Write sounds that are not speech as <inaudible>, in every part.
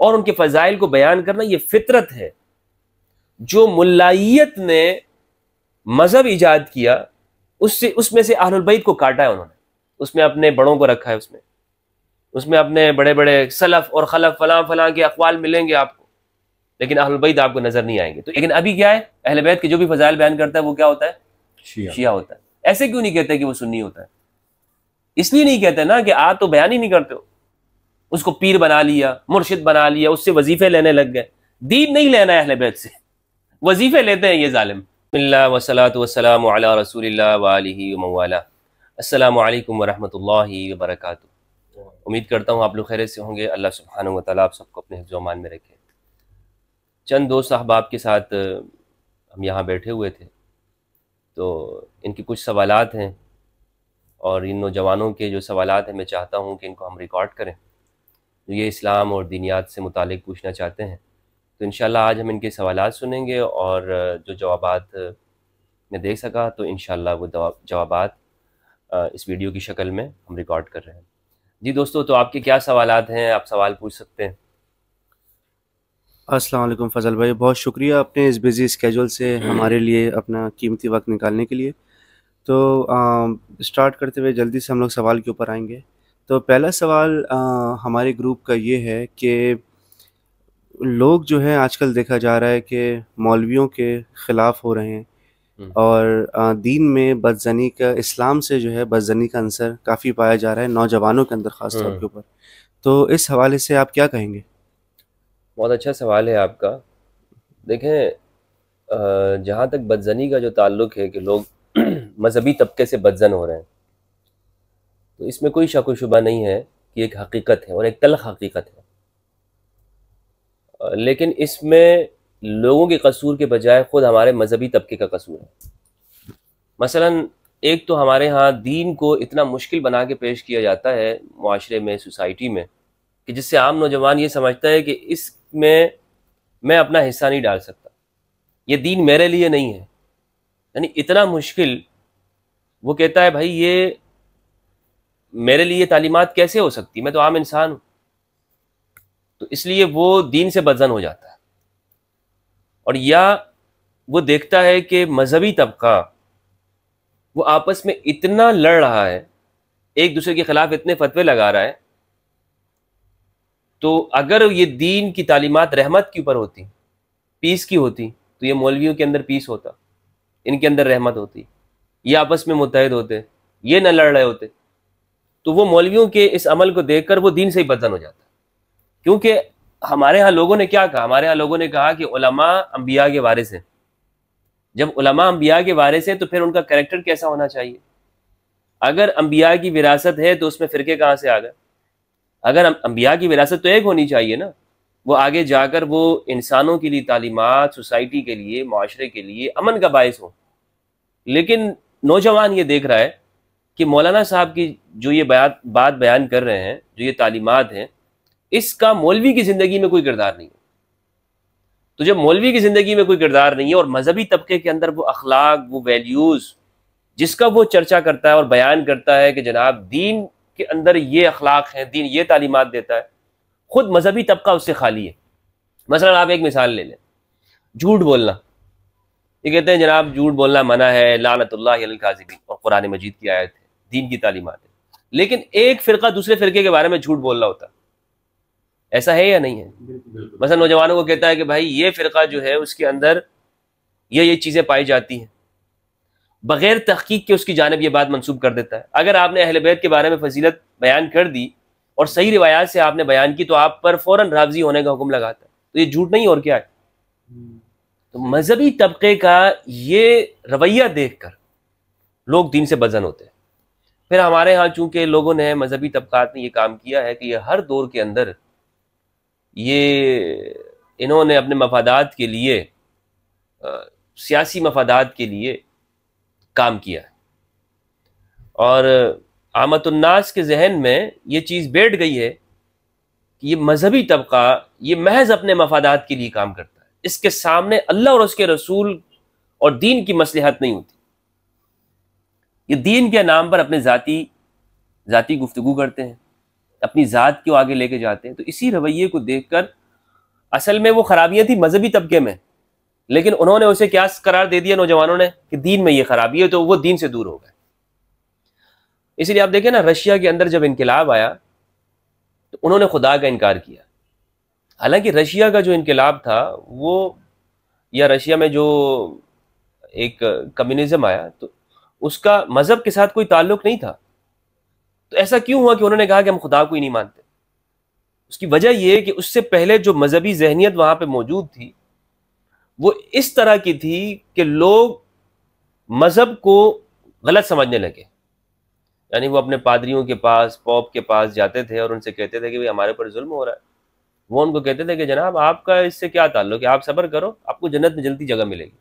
और उनके फजाइल को बयान करना यह फितरत है जो मुलायत ने मजहब ईजाद किया उससे उसमें से आहलबैत को काटा है उन्होंने उसमें अपने बड़ों को रखा है उसमें उसमें अपने बड़े बड़े सलफ और खलफ फलां फलां के अखवाल मिलेंगे आपको लेकिन अहलबैत आपको नजर नहीं आएंगे तो लेकिन अभी क्या है बैद के जो भी फजाइल बयान करता है वो क्या होता है शिया, शिया होता है ऐसे क्यों नहीं कहते कि वो सुन्नी होता है इसलिए नहीं कहते ना कि आप तो बयान ही नहीं करते हो उसको पीर बना लिया मुर्शिद बना लिया उससे वजीफे लेने लग गए दीन नहीं लेना है अहले बैत से वजीफे लेते हैं ये ालिम वसलात वसलाम रसूल वालम वरहमल वरक उम्मीद करता हूँ आप लोग खैर से होंगे अल्लाह सुबहान तला आप सबको अपने हिफ्जमान में रखें चंद दोस्त अहबाब के साथ हम यहाँ बैठे हुए थे तो इनके कुछ सवालत हैं और इन नौजवानों के जो सवालत हैं मैं चाहता हूँ कि इनको हम रिकॉर्ड करें जो ये इस्लाम और दीनियात से मुतक पूछना चाहते हैं तो इन आज हम इनके सवाल सुनेंगे और जो जवाब मैं देख सका तो इन वो जवाब इस वीडियो की शक्ल में हम रिकॉर्ड कर रहे हैं जी दोस्तों तो आपके क्या सवाल हैं आप सवाल पूछ सकते हैं असल फजल भाई बहुत शुक्रिया अपने इस बिज़ी स्केजल से हम्म। हमारे लिए अपना कीमती वक्त निकालने के लिए तो आ, स्टार्ट करते हुए जल्दी से हम लोग सवाल के ऊपर आएंगे तो पहला सवाल आ, हमारे ग्रुप का ये है कि लोग जो हैं आजकल देखा जा रहा है कि मौलवियों के ख़िलाफ़ हो रहे हैं हम्म। और दीन में बदजनी का इस्लाम से जो है बदजनी का अंसर काफ़ी पाया जा रहा है नौजवानों के अंदर ख़ास तौर हम्म। के ऊपर तो इस हवाले से आप क्या कहेंगे बहुत अच्छा सवाल है आपका देखें जहाँ तक बदजनी का जो ताल्लुक है कि लोग <clears throat> मजहबी तबके से बदजन हो रहे हैं तो इसमें कोई शक व शुबा नहीं है कि एक हकीकत है और एक तलख हकीकत है लेकिन इसमें लोगों के कसूर के बजाय ख़ुद हमारे मजहबी तबके का कसूर है मसलन एक तो हमारे यहाँ दीन को इतना मुश्किल बना के पेश किया जाता है माशरे में सोसाइटी में कि जिससे आम नौजवान ये समझता है कि इसमें मैं अपना हिस्सा नहीं डाल सकता ये दीन मेरे लिए नहीं है यानी इतना मुश्किल वो कहता है भाई ये मेरे लिए तालीमत कैसे हो सकती मैं तो आम इंसान हूं तो इसलिए वो दीन से बदजन हो जाता है और या वो देखता है कि मजहबी तबका वो आपस में इतना लड़ रहा है एक दूसरे के खिलाफ इतने फतवे लगा रहा है तो अगर ये दीन की तालीमत रहमत के ऊपर होती पीस की होती तो ये मौलवियों के अंदर पीस होता इनके अंदर रहमत होती ये आपस में मुतहद होते ये न लड़ रहे होते तो वो मौलवियों के इस अमल को देखकर वो दीन से ही बदन हो जाता क्योंकि हमारे यहाँ लोगों ने क्या कहा हमारे यहाँ लोगों ने कहा कि उलमा अम्बिया के वारिस हैं जब उलमा अम्बिया के वारिस हैं तो फिर उनका करेक्टर कैसा होना चाहिए अगर अम्बिया की विरासत है तो उसमें फ़िरके कहाँ से आ गए अगर अम्बिया अं-, की विरासत तो एक होनी चाहिए ना वो आगे जाकर वो इंसानों के लिए तालीमत सोसाइटी के लिए माशरे के लिए अमन का बायस हो लेकिन नौजवान ये देख रहा है कि मौलाना साहब की जो ये बयान बात बयान कर रहे हैं जो ये तालीमत हैं इसका मौलवी की ज़िंदगी में कोई किरदार नहीं है तो जब मौलवी की ज़िंदगी में कोई किरदार नहीं है और मजहबी तबके के अंदर वो अखलाक वो वैल्यूज़ जिसका वो चर्चा करता है और बयान करता है कि जनाब दीन के अंदर ये अखलाक हैं दीन ये तालीमत देता है खुद मजहबी तबका उससे खाली है मसला आप एक मिसाल ले लें झूठ बोलना ये कहते हैं जनाब झूठ बोलना मना है लानतल्लाजिबी और कुरान मजीद की आयत है दीन की तालीमत है लेकिन एक फ़िरका दूसरे फ़िरके के बारे में झूठ बोल रहा होता ऐसा है या नहीं है मसला नौजवानों को कहता है कि भाई ये फ़िरका जो है उसके अंदर ये ये चीज़ें पाई जाती हैं बगैर तहकीक के उसकी जानब यह बात मनसूब कर देता है अगर आपने अहल बैत के बारे में फजीलत बयान कर दी और सही रिवायात से आपने बयान की तो आप पर फ़ौरन राबजी होने का हुक्म लगाता है तो ये झूठ नहीं और क्या है हम्म। तो मजहबी तबके का ये रवैया देख कर लोग दीन से बजन होते हैं फिर हमारे यहाँ चूंकि लोगों ने मजहबी तबकात ने ये काम किया है कि ये हर दौर के अंदर ये इन्होंने अपने मफादात के लिए आ, सियासी मफादात के लिए काम किया और आमतुलनास के जहन में ये चीज़ बैठ गई है कि ये मजहबी तबका ये महज अपने मफादात के लिए काम करता है इसके सामने अल्लाह और उसके रसूल और दीन की मसलहत नहीं होती ये दीन के नाम पर अपने ज़ाती ज़ाती गुफ्तु करते हैं अपनी ज़ात को आगे लेके जाते हैं तो इसी रवैये को देख कर असल में वो खराबियाँ थी मजहबी तबके में लेकिन उन्होंने उसे क्या करार दे दिया नौजवानों ने कि दीन में ये खराबी है तो वो दीन से दूर हो गए इसलिए आप देखें ना रशिया के अंदर जब इनकलाब आया तो उन्होंने खुदा का इनकार किया हालांकि रशिया का जो इनकलाब था वो या रशिया में जो एक कम्युनिज़म आया तो उसका मजहब के साथ कोई ताल्लुक नहीं था तो ऐसा क्यों हुआ कि उन्होंने कहा कि हम खुदा को ही नहीं मानते उसकी वजह यह है कि उससे पहले जो मजहबी जहनीत वहां पर मौजूद थी वो इस तरह की थी कि लोग मजहब को गलत समझने लगे यानी वो अपने पादरियों के पास पॉप के पास जाते थे और उनसे कहते थे कि भाई हमारे ऊपर जुल्म हो रहा है वो उनको कहते थे कि जनाब आपका इससे क्या ताल्लुक है आप सब्र करो आपको जन्नत में जल्दी जगह मिलेगी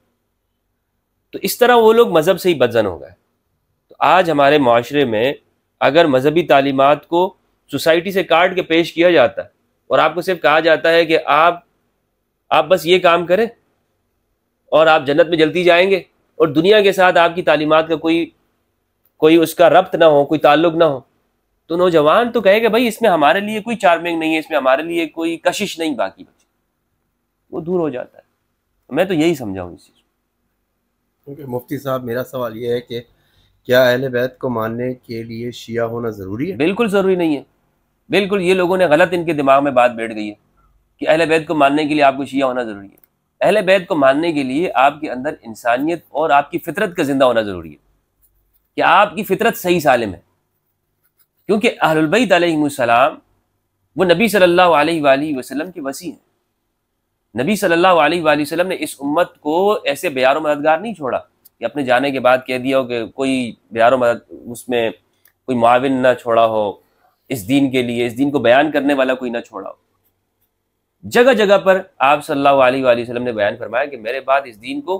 तो इस तरह वो लोग मज़हब से ही बदजन हो गए तो आज हमारे माशरे में अगर मजहबी तालीमत को सोसाइटी से काट के पेश किया जाता है और आपको सिर्फ कहा जाता है कि आप आप बस ये काम करें और आप जन्नत में जल्दी जाएंगे और दुनिया के साथ आपकी तालीमत का कोई कोई उसका रब्त ना हो कोई ताल्लुक ना हो तो नौजवान तो कहेगा भाई इसमें हमारे लिए कोई चार्मिंग नहीं है इसमें हमारे लिए कोई कशिश नहीं बाकी बची वो दूर हो जाता है मैं तो यही समझाऊँ इस चीज़ मुफ्ती साहब मेरा सवाल ये है कि क्या अहल बैत को मानने के लिए शिया होना ज़रूरी है बिल्कुल ज़रूरी नहीं है बिल्कुल ये लोगों ने गलत इनके दिमाग में बात बैठ गई है कि अहल बैत को मानने के लिए आपको शिया होना ज़रूरी है अहल बैत को मानने के लिए आपके अंदर इंसानियत और आपकी फितरत का ज़िंदा होना ज़रूरी है कि आपकी फितरत सही सालिम है क्योंकि अहलबैत वो नबी सल्लल्लाहु अलैहि वसल्लम की वसी हैं नबी सल्लल्लाहु अलैहि वसल्लम ने इस उम्मत को ऐसे बयार मददगार नहीं छोड़ा कि अपने जाने के बाद कह दिया हो कि कोई बयार मदद उसमें कोई माविन ना छोड़ा हो इस दीन के लिए इस दीन को बयान करने वाला कोई ना छोड़ा हो जगह जगह पर आप सल्लल्लाहु अलैहि वसल्लम ने बयान फरमाया कि मेरे बाद इस दीन को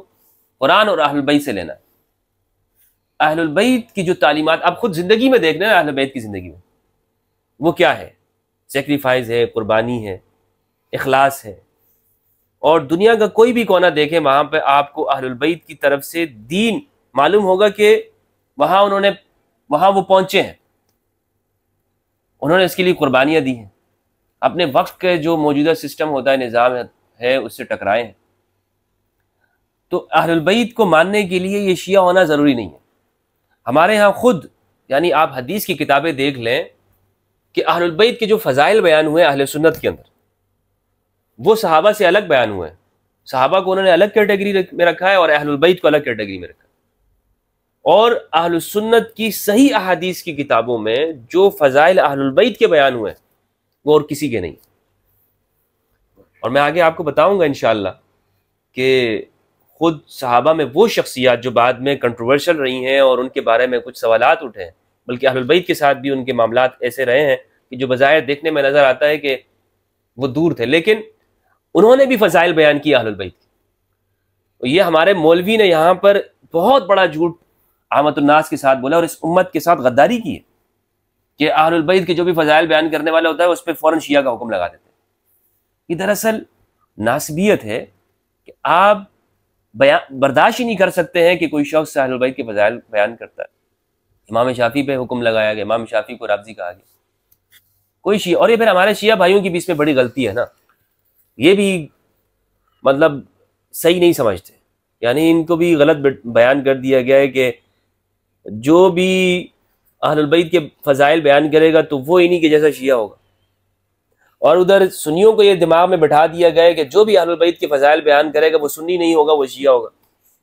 कुरान और अहलबई से लेना अहलबैत की जो तालीमत आप खुद जिंदगी में देख रहे हैं अहलबैत की जिंदगी में वो क्या है सेक्रीफाइस है कुर्बानी है अखलास है और दुनिया का कोई भी कोना देखे वहां पर आपको अहलबैत की तरफ से दीन मालूम होगा कि वहां उन्होंने वहां वो पहुंचे हैं उन्होंने इसके लिए कुर्बानियां दी हैं अपने वक्त के जो मौजूदा सिस्टम होता है निज़ाम है उससे टकराए हैं तो अहलबैत को मानने के लिए ये शिया होना ज़रूरी नहीं है हमारे यहाँ खुद यानी आप हदीस की किताबें देख लें कि अहलबैत के जो फ़जाइल बयान हुए अहल सुन्नत के अंदर वो सहाबा से अलग बयान हुआ है सहाबा को उन्होंने अलग कैटेगरी में रखा है और अहलबैत को अलग कैटेगरी में रखा और अहलसन्नत की सही अहादीस की किताबों में जो फ़ज़ाइल अहलबैत के बयान हुए हैं वो और किसी के नहीं और मैं आगे आपको बताऊंगा इन कि खुद सहाबा में वो शख्सियात जो बाद में कंट्रोवर्शल रही हैं और उनके बारे में कुछ सवाल उठे हैं बल्कि अहलबैत के साथ भी उनके मामला ऐसे रहे हैं कि जो बज़ाहिर देखने में नज़र आता है कि वो दूर थे लेकिन उन्होंने भी फजाइल बयान किया बैत की ये हमारे मौलवी ने यहाँ पर बहुत बड़ा झूठ अहमदुल्नास के साथ बोला और इस उम्मत के साथ गद्दारी की है कि अहलबैत के जो भी फजाइल बयान करने वाला होता है उस पर फ़ौरन शिया का हुक्म लगा देते हैं ये दरअसल नासबियत है कि आप बयान बर्दाश्त ही नहीं कर सकते हैं कि कोई शख्स अहलबैत के फजाइल बयान करता है इमाम शाफी पे हुक्म लगाया गया इमाम शाफी को राबजी कहा गया कोई शिया और ये फिर हमारे शिया भाइयों की भी इसमें बड़ी गलती है ना ये भी मतलब सही नहीं समझते यानी इनको भी गलत बयान कर दिया गया है कि जो भी अहलबैद के फ़जाइल बयान करेगा तो वो इन्हीं के जैसा शिया होगा और उधर सुनियों को ये दिमाग में बैठा दिया गया है कि जो भी अहलबैद के फ़जाइल बयान करेगा वो सुन्नी नहीं होगा वो शिया होगा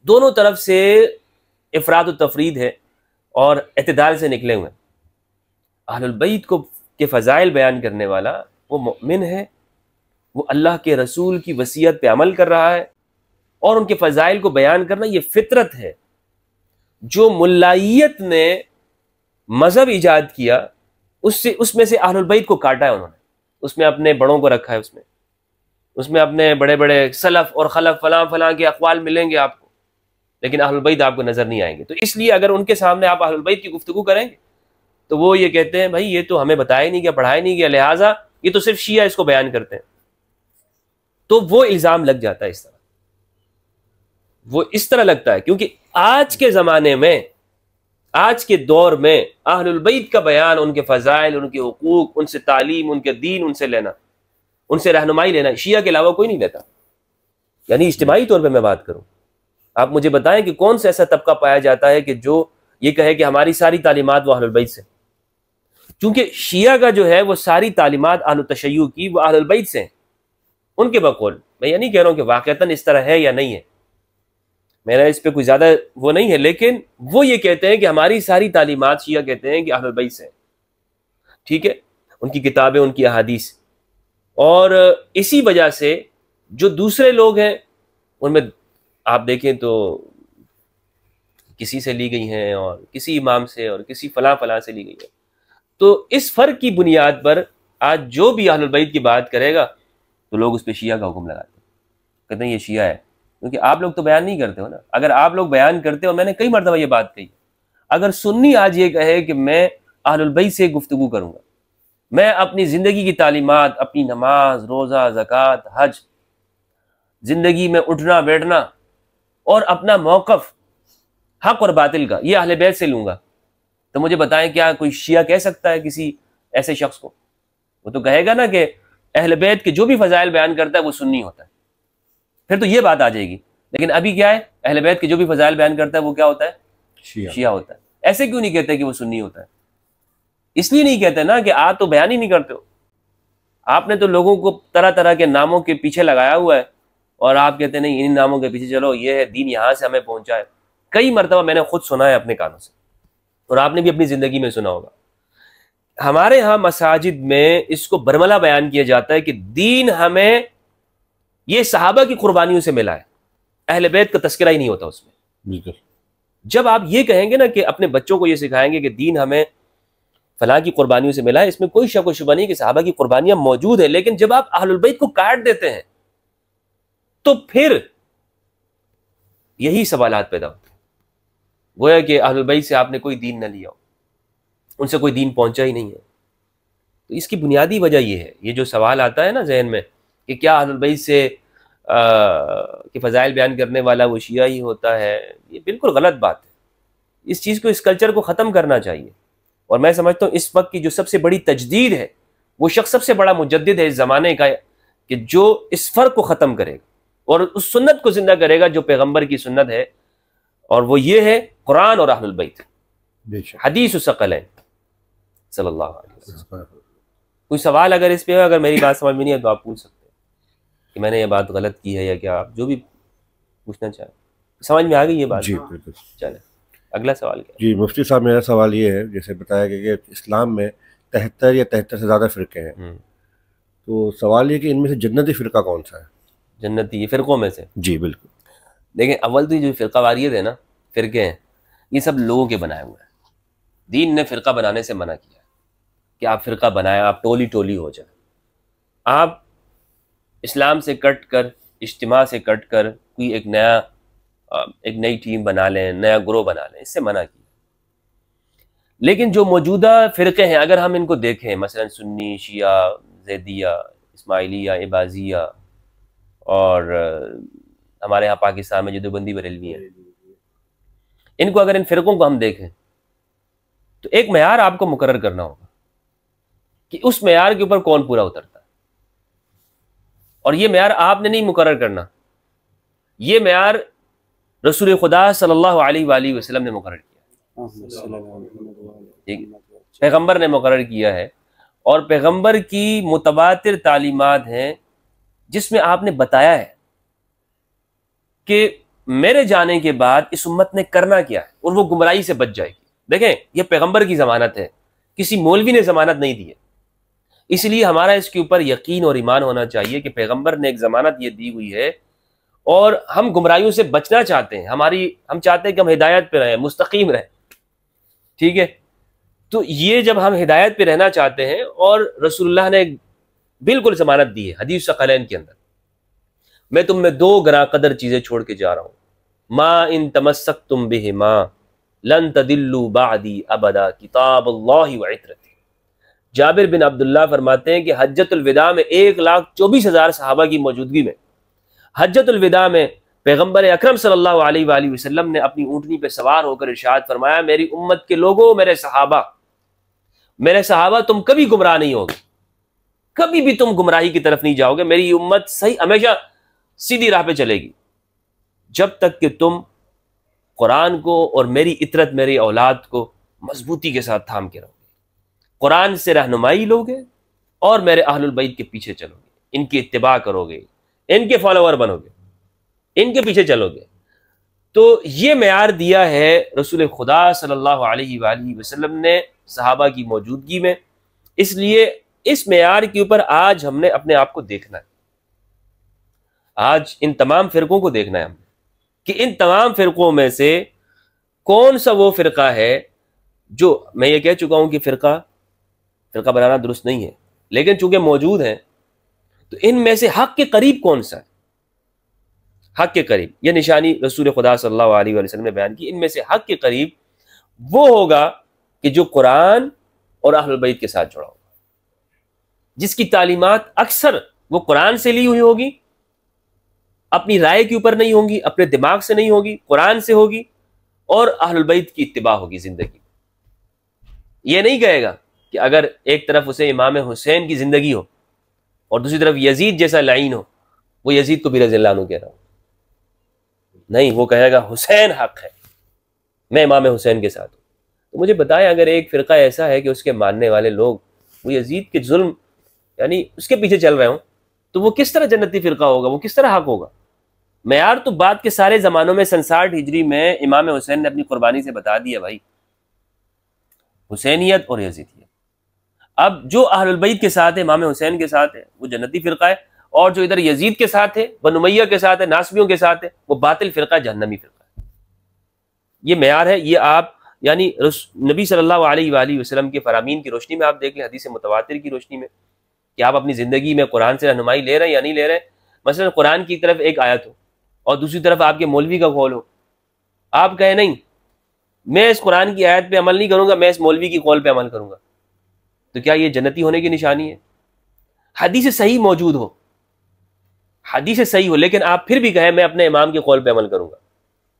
दोनों तरफ से अफराद तफरीद है और अतदाल से निकले हुए अहलबैद को के फ़जाइल बयान करने वाला वो मुमिन है वो अल्लाह के रसूल की वसीयत पे अमल कर रहा है और उनके फ़जाइल को बयान करना ये फितरत है जो मुलाइत ने मज़हब ईजाद किया उससे उसमें से आहलबैत को काटा है उन्होंने उसमें अपने बड़ों को रखा है उसमें उसमें अपने बड़े बड़े सलफ़ और खलफ फलां फलां के अखवाल मिलेंगे आपको लेकिन आहलबैत आपको नज़र नहीं आएंगे तो इसलिए अगर उनके सामने आप आहलबैत की गुफ्तु करेंगे तो वो ये कहते हैं भाई ये तो हमें बताया नहीं गया पढ़ाया नहीं गया लिहाजा ये तो सिर्फ शिया इसको बयान करते हैं तो वो इल्ज़ाम लग जाता है इस तरह वो इस तरह लगता है क्योंकि आज के ज़माने में आज के दौर में आहलबैत का बयान उनके फ़जाइल उनके हकूक उनसे तालीम उनके दीन उनसे लेना उनसे रहनुमाई लेना शिया के अलावा कोई नहीं लेता यानी इज्तमाही तौर पर मैं बात करूँ आप मुझे बताएं कि कौन सा ऐसा तबका पाया जाता है कि जो ये कहे कि हमारी सारी तालीमत वाहलबैत से चूंकि शिया का जो है वो सारी तालीमत आहल तशैय की वो आहलबैत से हैं उनके बकौल मैं ये नहीं कह रहा हूँ कि वाक़ता इस तरह है या नहीं है मेरा इस पर कोई ज़्यादा वो नहीं है लेकिन वो ये कहते हैं कि हमारी सारी तालीमत शिया कहते हैं कि अहलबई से ठीक है उनकी किताबें उनकी अहादीस और इसी वजह से जो दूसरे लोग हैं उनमें आप देखें तो किसी से ली गई हैं और किसी इमाम से और किसी फला फला से ली गई है तो इस फ़र्क की बुनियाद पर आज जो भी अहलबैत की बात करेगा तो लोग उस पर शिया का हुक्म लगाते हैं कहते हैं ये शिया है क्योंकि आप लोग तो बयान नहीं करते हो ना अगर आप लोग बयान करते हो मैंने कई मरतबा ये बात कही अगर सुन्नी आज ये कहे कि मैं आहलबई से गुफ्तु करूँगा मैं अपनी ज़िंदगी की तालीमत अपनी नमाज रोज़ा ज़क़़त हज ज़िंदगी में उठना बैठना और अपना मौक़ हक और बातिल का ये अहल बैत से लूँगा तो मुझे बताएं क्या कोई शिया कह सकता है किसी ऐसे शख्स को वो तो कहेगा ना कि अहलबैत के जो भी फजाइल बयान करता है वो सुन्नी होता है फिर तो ये बात आ जाएगी लेकिन अभी क्या है अहलबैत के जो भी फजाइल बयान करता है वो क्या होता है शिया, शिया होता है ऐसे क्यों नहीं कहते कि वो सुन्नी होता है इसलिए नहीं कहते ना कि आप तो बयान ही नहीं करते हो आपने तो लोगों को तरह तरह के नामों के पीछे लगाया हुआ है और आप कहते नहीं इन्हीं नामों के पीछे चलो ये है दीन यहाँ से हमें पहुंचा है कई मरतबा मैंने खुद सुना है अपने कानों से और आपने भी अपनी ज़िंदगी में सुना होगा हमारे यहां मसाजिद में इसको बरमला बयान किया जाता है कि दीन हमें ये साहबा की कुर्बानियों से मिला है अहल बैत का तस्करा ही नहीं होता उसमें बिल्कुल जब आप ये कहेंगे ना कि अपने बच्चों को ये सिखाएंगे कि दीन हमें फला की कुर्बानियों से मिला है इसमें कोई शक व शुबा नहीं कि साहबा की कुर्बानियां मौजूद है लेकिन जब आप अहलबैत को काट देते हैं तो फिर यही सवाल पैदा होते हैं गोया कि अहलबैत से आपने कोई दीन ना लिया हो उनसे कोई दीन पहुंचा ही नहीं है तो इसकी बुनियादी वजह यह है ये जो सवाल आता है ना जहन में कि क्या हजरत से कि फ़जाइल बयान करने वाला वो शिया ही होता है ये बिल्कुल गलत बात है इस चीज़ को इस कल्चर को ख़त्म करना चाहिए और मैं समझता हूँ इस वक्त की जो सबसे बड़ी तजदीद है वो शख्स सबसे बड़ा मुजद है इस ज़माने का कि जो इस फ़र्क को ख़त्म करेगा और उस सुन्नत को ज़िंदा करेगा जो पैगम्बर की सुन्नत है और वो ये है कुरान और अहलबैत हदीस उसकल है कोई सवाल अगर इस पर हो अगर मेरी बात समझ में नहीं है तो आप पूछ सकते हैं कि मैंने ये बात गलत की है या क्या आप जो भी पूछना चाहें समझ में आ गई ये बात जी बिल्कुल चले अगला सवाल क्या जी मुफ्ती साहब मेरा सवाल ये है जैसे बताया गया कि इस्लाम में तिहत्तर या तिहत्तर से ज़्यादा फ़िरके हैं हम्म। तो सवाल ये कि इनमें से जन्नती फ़िरका कौन सा है जन्नती ये फ़िरक़ों में से जी बिल्कुल देखें अव्वल तो जो फ़िरका वारियत है ना फ़िरके हैं ये सब लोगों के बनाए हुए हैं दीन ने फ़िरका बनाने से मना किया कि आप फ़िरका बनाएं आप टोली टोली हो जाए आप इस्लाम से कट कर इज्तम से कट कर कोई एक नया एक नई टीम बना लें नया ग्रोह बना लें इससे मना किया लेकिन जो मौजूदा फ़िरके हैं अगर हम इनको देखें मसलन सुन्नी शिया जैदिया इसमाइलिया इबाजिया और हमारे यहाँ पाकिस्तान में जदोबंदी बरेलवी हैं इनको अगर इन फ़िरकों को हम देखें तो एक मैार आपको मुकर करना होगा कि उस मैार के ऊपर कौन पूरा उतरता है और ये मैार आपने नहीं मुकर करना ये मैार रसूल खुदा सल्लल्लाहु अलैहि वसल्लम ने मुकर किया पैगंबर ने मुकर किया है और पैगंबर की मुतबातर तालीमत हैं जिसमें आपने बताया है कि मेरे जाने के बाद इस उम्मत ने करना क्या है और वो गुमराही से बच जाएगी देखें यह पैगंबर की जमानत है किसी मौलवी ने जमानत नहीं दी है इसलिए हमारा इसके ऊपर यकीन और ईमान होना चाहिए कि पैगंबर ने एक ज़मानत ये दी हुई है और हम गुमराहियों से बचना चाहते हैं हमारी हम चाहते हैं कि हम हिदायत पे रहें मुस्तकीम रहें ठीक है तो ये जब हम हिदायत पे रहना चाहते हैं और रसोल्ला ने बिल्कुल जमानत दी है हदीफ सकलैन के अंदर मैं तुम में दो ग्रा कदर चीज़ें छोड़ के जा रहा हूँ माँ इन तमस्क तुम बेह माँ लन तदिल्लू बादी अबदा किताब अल्लाह वतरती जाबिर बिन अब्दुल्ला फरमाते हैं कि हजतुलविदा में एक लाख चौबीस हज़ार सहाबा की मौजूदगी में हजतुलविदा में पैगम्बर अक्रम सल्लाम ने अपनी ऊँटनी पर सवार होकर इर्शाद फरमाया मेरी उम्मत के लोगों मेरे सहाबा मेरे सहाबा तुम कभी गुमराह नहीं होगे कभी भी तुम गुमराही की तरफ नहीं जाओगे मेरी उम्मत सही हमेशा सीधी राह पर चलेगी जब तक कि तुम कुरान को और मेरी इतरत मेरी औलाद को मजबूती के साथ थाम के रहो कुरान से रहनुमाई लोगे और मेरे अहलबैत के पीछे चलोगे इनकी इतबा करोगे इनके फॉलोअर बनोगे इनके पीछे चलोगे तो ये मैार दिया है रसूल खुदा सल्लल्लाहु अलैहि वसल्लम ने सहाबा की मौजूदगी में इसलिए इस मैार के ऊपर आज हमने अपने आप को देखना है आज इन तमाम फिरकों को देखना है हमने कि इन तमाम फिरकों में से कौन सा वो फिरका है जो मैं ये कह चुका हूं कि फिरका फिरका बनाना दुरुस्त नहीं है लेकिन चूंकि मौजूद है तो इनमें से हक के करीब कौन सा है हक के करीब यह निशानी रसूल खुदा सल्लल्लाहु अलैहि वसल्लम ने बयान की इनमें से हक के करीब वो होगा कि जो कुरान और अहलबैत के साथ जुड़ा होगा जिसकी तालीमत अक्सर वो कुरान से ली हुई होगी अपनी राय के ऊपर नहीं होगी अपने दिमाग से नहीं होगी कुरान से होगी और अहलबैत की इतबा होगी जिंदगी यह नहीं कहेगा कि अगर एक तरफ उसे इमाम हुसैन की ज़िंदगी हो और दूसरी तरफ यजीद जैसा लाइन हो वो यजीद को भी रजी कह रहा हूँ नहीं वो कहेगा हुसैन हक है मैं इमाम हुसैन के साथ हूँ तो मुझे बताएं अगर एक फ़िरका ऐसा है कि उसके मानने वाले लोग वो यजीद के जुल्म यानी उसके पीछे चल रहे हों तो वो किस तरह जन्नती फ़िरका होगा वो किस तरह हक होगा मैार तो बात के सारे ज़मानों में संसार हिजरी में इमाम हुसैन ने अपनी कुर्बानी से बता दिया भाई हुसैनियत और यजीदियत अब जो अहलबैत के साथ है इमाम हुसैन के साथ है वो जन्नती फ़िरका है और जो इधर यजीद के साथ है बनुमैया के साथ है नासमियों के साथ है वो बातिल फ़िरका जहनमी फ़िरका है ये मैार है ये आप यानी नबी सल्लल्लाहु अलैहि वसल्लम के फरामीन की रोशनी में आप देख लें हदीस मुतवातिर की रोशनी में कि आप अपनी ज़िंदगी में कुरान से रहनुमाई ले रहे हैं या नहीं ले रहे हैं मसलन कुरान की तरफ एक आयत हो और दूसरी तरफ आपके मौलवी का कौल हो आप कहे नहीं मैं इस कुरान की आयत पे अमल नहीं करूंगा मैं इस मौलवी की कौल पर अमल करूंगा तो क्या ये जन्नती होने की निशानी है हदीस सही मौजूद हो हदीस सही हो लेकिन आप फिर भी कहें मैं अपने इमाम के कौल पर अमल करूंगा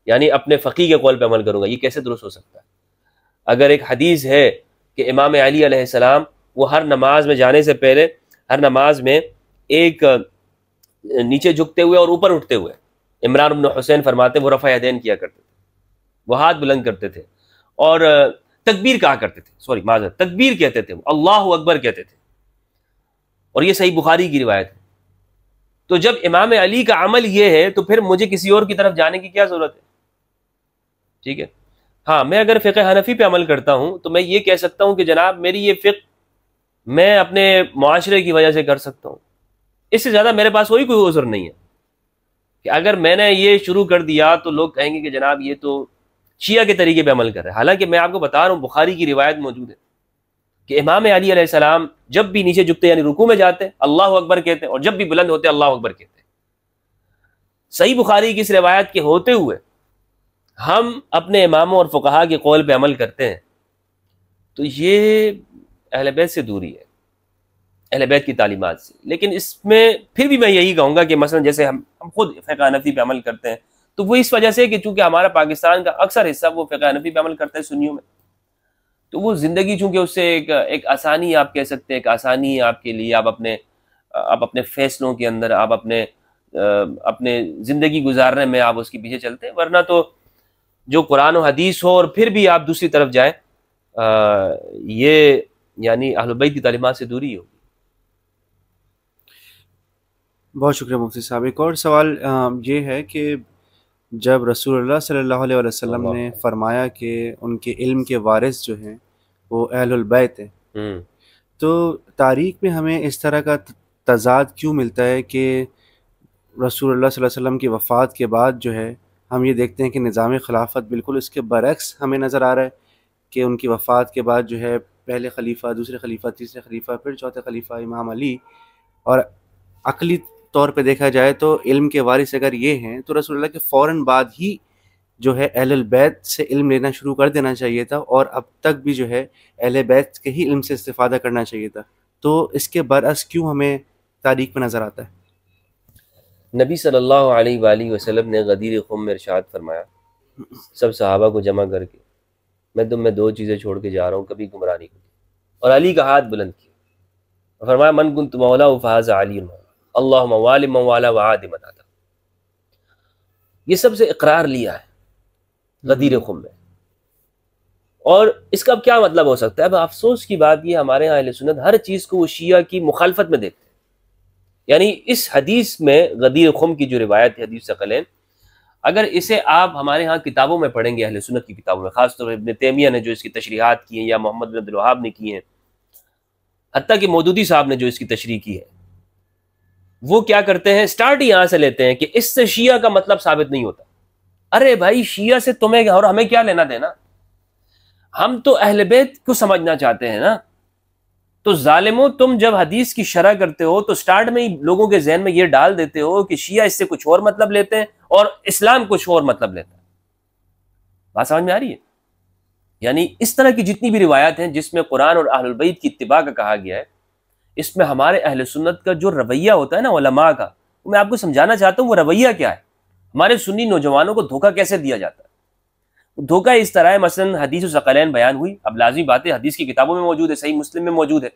यानी अपने फ़कीर के कौल पर अमल करूंगा ये कैसे दुरुस्त हो सकता है अगर एक हदीस है कि इमाम अली वो हर नमाज में जाने से पहले हर नमाज में एक नीचे झुकते हुए और ऊपर उठते हुए इमरान हुसैन फरमाते वो रफ़ा हदैन किया करते थे वो हाथ बुलंद करते थे और तकबीर कहा करते थे सॉरी माजर तकबीर कहते थे अल्लाह अकबर कहते थे और ये सही बुखारी की रिवायत है तो जब इमाम अली का अमल ये है तो फिर मुझे किसी और की तरफ जाने की क्या ज़रूरत है ठीक है हाँ मैं अगर फ़िक हनफी पे अमल करता हूँ तो मैं ये कह सकता हूँ कि जनाब मेरी ये फ़िक मैं अपने माशरे की वजह से कर सकता हूँ इससे ज़्यादा मेरे पास कोई कोई उज़र नहीं है कि अगर मैंने ये शुरू कर दिया तो लोग कहेंगे कि जनाब ये तो शिया के तरीके पर अमल कर रहे हैं हालांकि मैं आपको बता रहा हूँ बुखारी की रिवायत मौजूद है कि इमाम अली सलाम जब भी नीचे झुकते यानी रुकू में जाते अल्लाह अकबर कहते हैं और जब भी बुलंद होते अल्लाह अकबर कहते हैं सही बुखारी की इस रिवायत के होते हुए हम अपने इमामों और फुकाहा के कौल पर अमल करते हैं तो ये अहलबैत से दूरी है अहलबैत की तालीमत से लेकिन इसमें फिर भी मैं यही कहूँगा कि मसलन जैसे हम हम खुद फ़ैका नफी पर अमल करते हैं तो वो इस वजह से कि चूंकि हमारा पाकिस्तान का अक्सर हिस्सा वो फ़िका नफी पे अमल करता है सुनियों में तो वो ज़िंदगी चूंकि उससे एक एक आसानी आप कह सकते हैं एक आसानी है आपके लिए आप अपने आप अपने फैसलों के अंदर आप अपने अपने ज़िंदगी गुजारने में आप उसके पीछे चलते हैं वरना तो जो कुरान हदीस हो और फिर भी आप दूसरी तरफ जाए ये यानी अहलबैत की तालीमत से दूरी हो बहुत शुक्रिया मुफ्ती साहब एक और सवाल ये है कि जब रसूलुल्लाह सल्लल्लाहु अलैहि वसल्लम ने फरमाया कि उनके इल्म के वारिस जो हैं वो अहलबैत हैं हम्म। तो तारीख में हमें इस तरह का तजाद क्यों मिलता है कि रसूलुल्लाह सल्लल्लाहु अलैहि वसल्लम की वफ़ात के बाद जो है हम ये देखते हैं कि निज़ाम खिलाफत बिल्कुल इसके बरक्स हमें नज़र आ रहा है कि उनकी वफ़ात के बाद जो है पहले खलीफा दूसरे खलीफा तीसरे खलीफा फिर चौथे खलीफा इमाम अली और अकली तौर पे देखा जाए तो इल्म के वारिस अगर ये हैं तो रसोल्ला के फ़ौर बाद ही जो है अहल बैत से इल्म लेना शुरू कर देना चाहिए था और अब तक भी जो है अहल बैत के ही इल्म से इस्ता करना चाहिए था तो इसके बरस क्यों हमें तारीख में नज़र आता है नबी सल्लल्लाहु अलैहि वसल्लम ने गदीर खुम में इरशाद फरमाया सब सहाबा को जमा करके मैं तुम तो, मैं दो चीज़ें छोड़ के जा रहा हूँ कभी गुमराह नहीं और अली का हाथ बुलंद किया फरमाया मन गुन तुमौला उफाज अली अल्लाह मवाल मवाल वाद मनाता ये सबसे इकरार लिया है गदीर खुम में और इसका अब क्या मतलब हो सकता है अब अफसोस की बात यह हमारे यहाँ सुनत हर चीज़ को वो शिया की मुखालफत में देखते हैं यानी इस हदीस में गदीर खुम की जो रिवायत है हदीस सकलैन अगर इसे आप हमारे यहाँ किताबों में पढ़ेंगे अहल सुनत की किताबों में ख़ासतौर पर इबन ने जो इसकी तशरीहत की हैं या मोहम्मद बिन ने की है हती कि मौदूदी साहब ने जो इसकी तशरी की है वो क्या करते हैं स्टार्ट यहां से लेते हैं कि इससे शिया का मतलब साबित नहीं होता अरे भाई शिया से तुम्हें और हमें क्या लेना देना हम तो अहलबेत को समझना चाहते हैं ना तो जालिमो तुम जब हदीस की शरह करते हो तो स्टार्ट में ही लोगों के जहन में यह डाल देते हो कि शिया इससे कुछ और मतलब लेते हैं और इस्लाम कुछ और मतलब लेता है बात समझ में आ रही है यानी इस तरह की जितनी भी रिवायत हैं जिसमें कुरान और आहलबैत की इतबा का कहा गया है इसमें हमारे अहल सुन्नत का जो रवैया होता है ना वलमा का तो मैं आपको समझाना चाहता हूँ वो रवैया क्या है हमारे सुन्नी नौजवानों को धोखा कैसे दिया जाता है धोखा इस तरह है मसलन हदीस सकलैन बयान हुई अब लाजमी बातें हदीस की किताबों में मौजूद है सही मुस्लिम में मौजूद है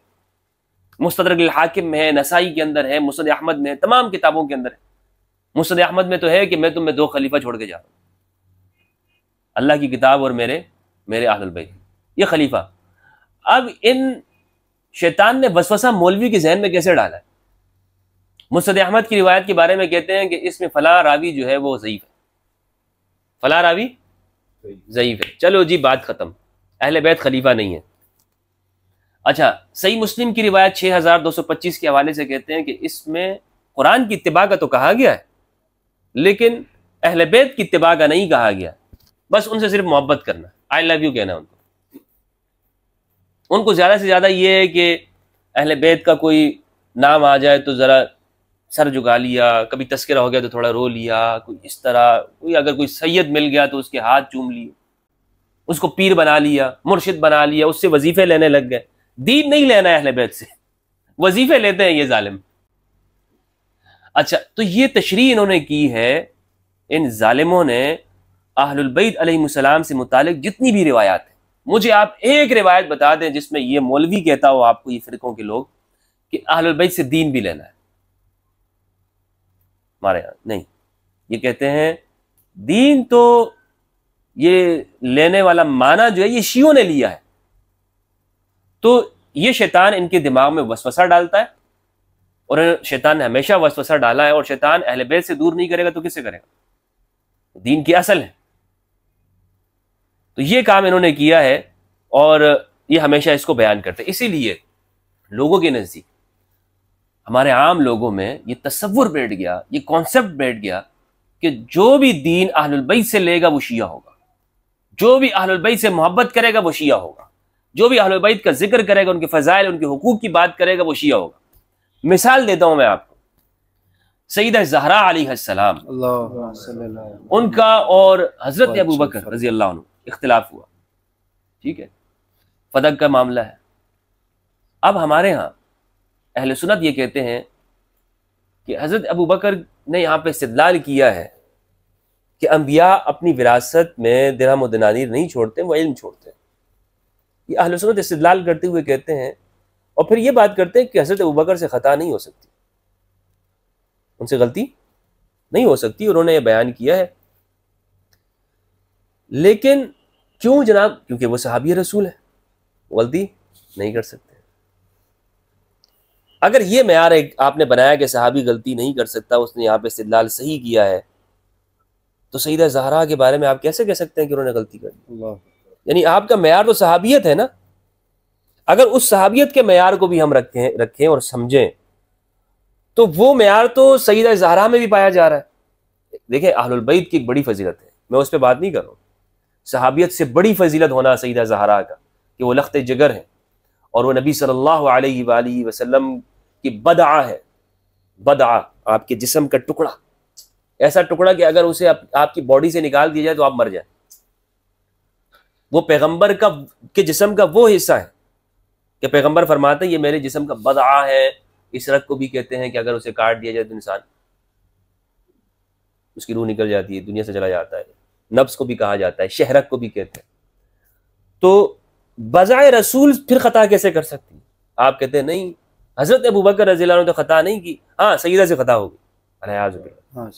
मुस्तरक हाकिम में है नसाई के अंदर है मुसद अहमद में है तमाम किताबों के अंदर है मुसद अहमद में तो है कि मैं तुम्हें दो खलीफा छोड़ के जा रहा हूँ अल्लाह की किताब और मेरे मेरे भाई ये खलीफा अब इन शैतान ने वसवसा मौलवी के जहन में कैसे डाला मुस्द अहमद की रिवायत के बारे में कहते हैं कि इसमें फला रावी जो है वो ज़यीफ है फला रावी ज़यीफ है चलो जी बात ख़त्म अहल बैत खलीफा नहीं है अच्छा सही मुस्लिम की रिवायत 6225 के हवाले से कहते हैं कि इसमें कुरान की इतबा का तो कहा गया है लेकिन अहल बैत की इतबा का नहीं कहा गया बस उनसे सिर्फ मोहब्बत करना आई लव यू कहना उनको उनको ज़्यादा से ज़्यादा ये है कि अहल बैत का कोई नाम आ जाए तो ज़रा सर झुका लिया कभी तस्करा हो गया तो थोड़ा रो लिया कोई इस तरह कोई अगर कोई सैयद मिल गया तो उसके हाथ चूम लिए उसको पीर बना लिया मुर्शिद बना लिया उससे वजीफे लेने लग गए दीन नहीं लेना है अहल बैत से वजीफे लेते हैं ये जालिम अच्छा तो ये तशरी इन्होंने की है इन ालिमों ने आहलबैत सलाम से मुतल जितनी भी रिवायात हैं मुझे आप एक रिवायत बता दें जिसमें ये मौलवी कहता हो आपको ये फिरकों के लोग कि आहलबैत से दीन भी लेना है हमारे यहाँ नहीं ये कहते हैं दीन तो ये लेने वाला माना जो है ये शियों ने लिया है तो ये शैतान इनके दिमाग में वसवसा डालता है और शैतान ने हमेशा वसवसा डाला है और शैतान अहलबैत से दूर नहीं करेगा तो किससे करेगा दीन की असल है तो ये काम इन्होंने किया है और ये हमेशा इसको बयान करते हैं इसीलिए लोगों के नज़दीक हमारे आम लोगों में ये तस्वुर बैठ गया ये कॉन्सेप्ट बैठ गया कि जो भी दीन आहलबई से लेगा वो शिया होगा जो भी आहलबई से मोहब्बत करेगा वो शिया होगा जो भी आहलबैत का जिक्र करेगा उनके फ़जाइल उनके हकूक़ की बात करेगा वो शिया होगा मिसाल देता हूं मैं आपको सईद जहरा सलाम उनका और हजरत अबू अच्छा बकर रजी अल्लाह इख्तलाफ हुआ ठीक है फदक का मामला है अब हमारे यहाँ अहल सुनत ये कहते हैं कि हज़रत अबू बकर ने यहाँ पे इस्तलाल किया है कि अम्बिया अपनी विरासत में दिरहम दनानीर नहीं छोड़ते वह इल्म छोड़ते ये अहल सुनत इस्तलाल करते हुए कहते हैं और फिर ये बात करते हैं कि हज़रत अबू बकर से ख़ता नहीं हो सकती उनसे गलती नहीं हो सकती उन्होंने ये बयान किया है लेकिन क्यों जनाब क्योंकि वो सहाबी रसूल है गलती नहीं कर सकते अगर ये मैार एक आपने बनाया कि सहाबी गलती नहीं कर सकता उसने यहाँ पे सिद्लाल सही किया है तो सईद जहरा के बारे में आप कैसे कह सकते हैं कि उन्होंने गलती कर दी यानी आपका मैार तो सहाबियत है ना अगर उस सहाबियत के मैार को भी हम रखें रखें और समझें तो वो मैार तो सईद जहरा में भी पाया जा रहा है देखें आहलबैद की एक बड़ी फजीलत है मैं उस पर बात नहीं कर रहा हूँ सहाबियत से बड़ी फजीलत होना सईदा जहरा का कि वो लखत जगर है और वह नबी सल्ला वसलम की की बदआ है बदआ आपके जिसम का टुकड़ा ऐसा टुकड़ा कि अगर उसे आप, आपकी बॉडी से निकाल दिया जाए तो आप मर जाए वो पैगंबर का के जिसम का वो हिस्सा है कि पैगंबर फरमाते हैं ये मेरे जिसम का बदआ है इस रग को भी कहते हैं कि अगर उसे काट दिया जाए तो इंसान उसकी रूह निकल जाती है दुनिया से चला जाता है नब्स को भी कहा जाता है शहरक को भी कहते हैं तो बजाय रसूल फिर ख़ता कैसे कर सकती आप कहते हैं नहीं हज़रत अबू बकर रजील ने तो ख़ता नहीं की हाँ सईदा से ख़ता होगी अनायाज हाँ,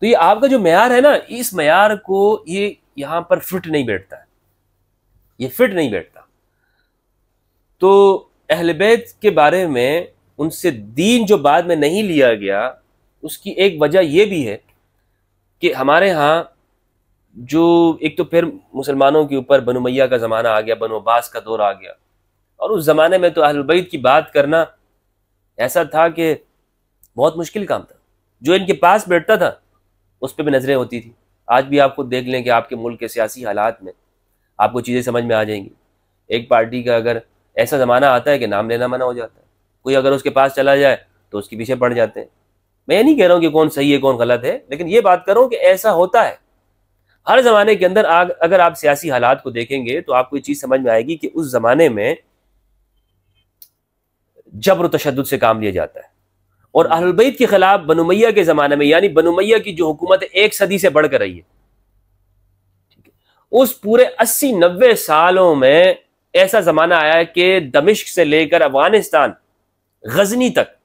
तो ये आपका जो मैार है ना इस मैार को ये यहाँ पर फिट नहीं बैठता है ये फिट नहीं बैठता तो अहलबैत के बारे में उनसे दीन जो बाद में नहीं लिया गया उसकी एक वजह यह भी है कि हमारे यहाँ जो एक तो फिर मुसलमानों के ऊपर बनो मैया का ज़माना आ गया बनु अब्बास का दौर आ गया और उस ज़माने में तो अहलबैत की बात करना ऐसा था कि बहुत मुश्किल काम था जो इनके पास बैठता था उस पर भी नज़रें होती थी आज भी आपको देख लें कि आपके मुल्क के सियासी हालात में आपको चीज़ें समझ में आ जाएंगी एक पार्टी का अगर ऐसा ज़माना आता है कि नाम लेना मना हो जाता है कोई अगर उसके पास चला जाए तो उसके पीछे पड़ जाते हैं मैं ये नहीं कह रहा हूँ कि कौन सही है कौन गलत है लेकिन ये बात करूँ कि ऐसा होता है हर जमाने के अंदर आग अगर आप सियासी हालात को देखेंगे तो आपको ये चीज समझ में आएगी कि उस जमाने में जबर तशद से काम लिया जाता है और अहलबैत के खिलाफ बनुमैया के जमाने में यानी बनुमैया की जो हुकूमत एक सदी से बढ़कर रही है उस पूरे अस्सी नब्बे सालों में ऐसा जमाना आया कि दमिश्क से लेकर अफगानिस्तान गजनी तक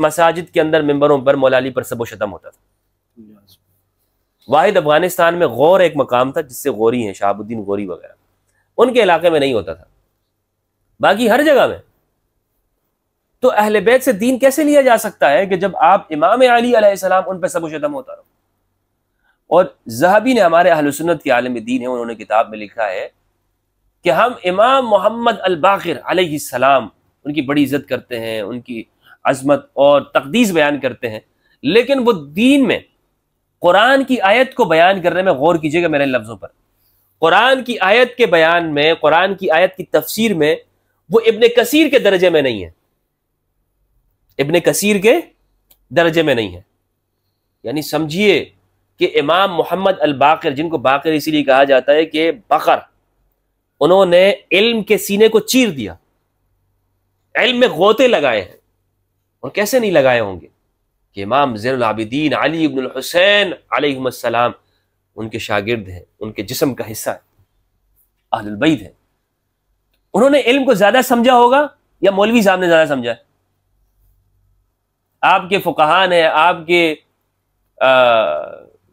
मसाजिद के अंदर मेंबरों पर मौलाली पर सबो शतम होता था वाहिद अफगानिस्तान में गौर एक मकाम था जिससे गौरी हैं शहाबुद्दीन गौरी वगैरह उनके इलाके में नहीं होता था बाकी हर जगह में तो अहल बैत से दीन कैसे लिया जा सकता है कि जब आप इमाम अली सलाम उन पर सबो होता रहो और जहाबी ने हमारे अहल के आलम दीन है उन्होंने किताब में लिखा है कि हम इमाम मोहम्मद अलबाखिर सलाम उनकी बड़ी इज्जत करते हैं उनकी अजमत और तकदीस बयान करते हैं लेकिन वो दीन में कुरान की आयत को बयान करने में गौर कीजिएगा मेरे लफ्ज़ों पर कुरान की आयत के बयान में कुरान की आयत की तफसीर में वो इबन कसीर के दर्जे में नहीं है इबन कसीर के दर्जे में नहीं है यानी समझिए कि इमाम मोहम्मद अल बाकर जिनको बाकर इसीलिए कहा जाता है कि बकर उन्होंने इल्म के सीने को चीर दिया इल्म में गोते लगाए हैं और कैसे नहीं लगाए होंगे कि इमाम जैनदीन अली इबन हुसैन अलैहिस्सलाम उनके शागिर्द हैं उनके जिसम का हिस्सा है अहलबैद है उन्होंने इल्म को ज्यादा समझा होगा या मौलवी साहब ने ज्यादा समझा है आपके फुकहान है आपके आ,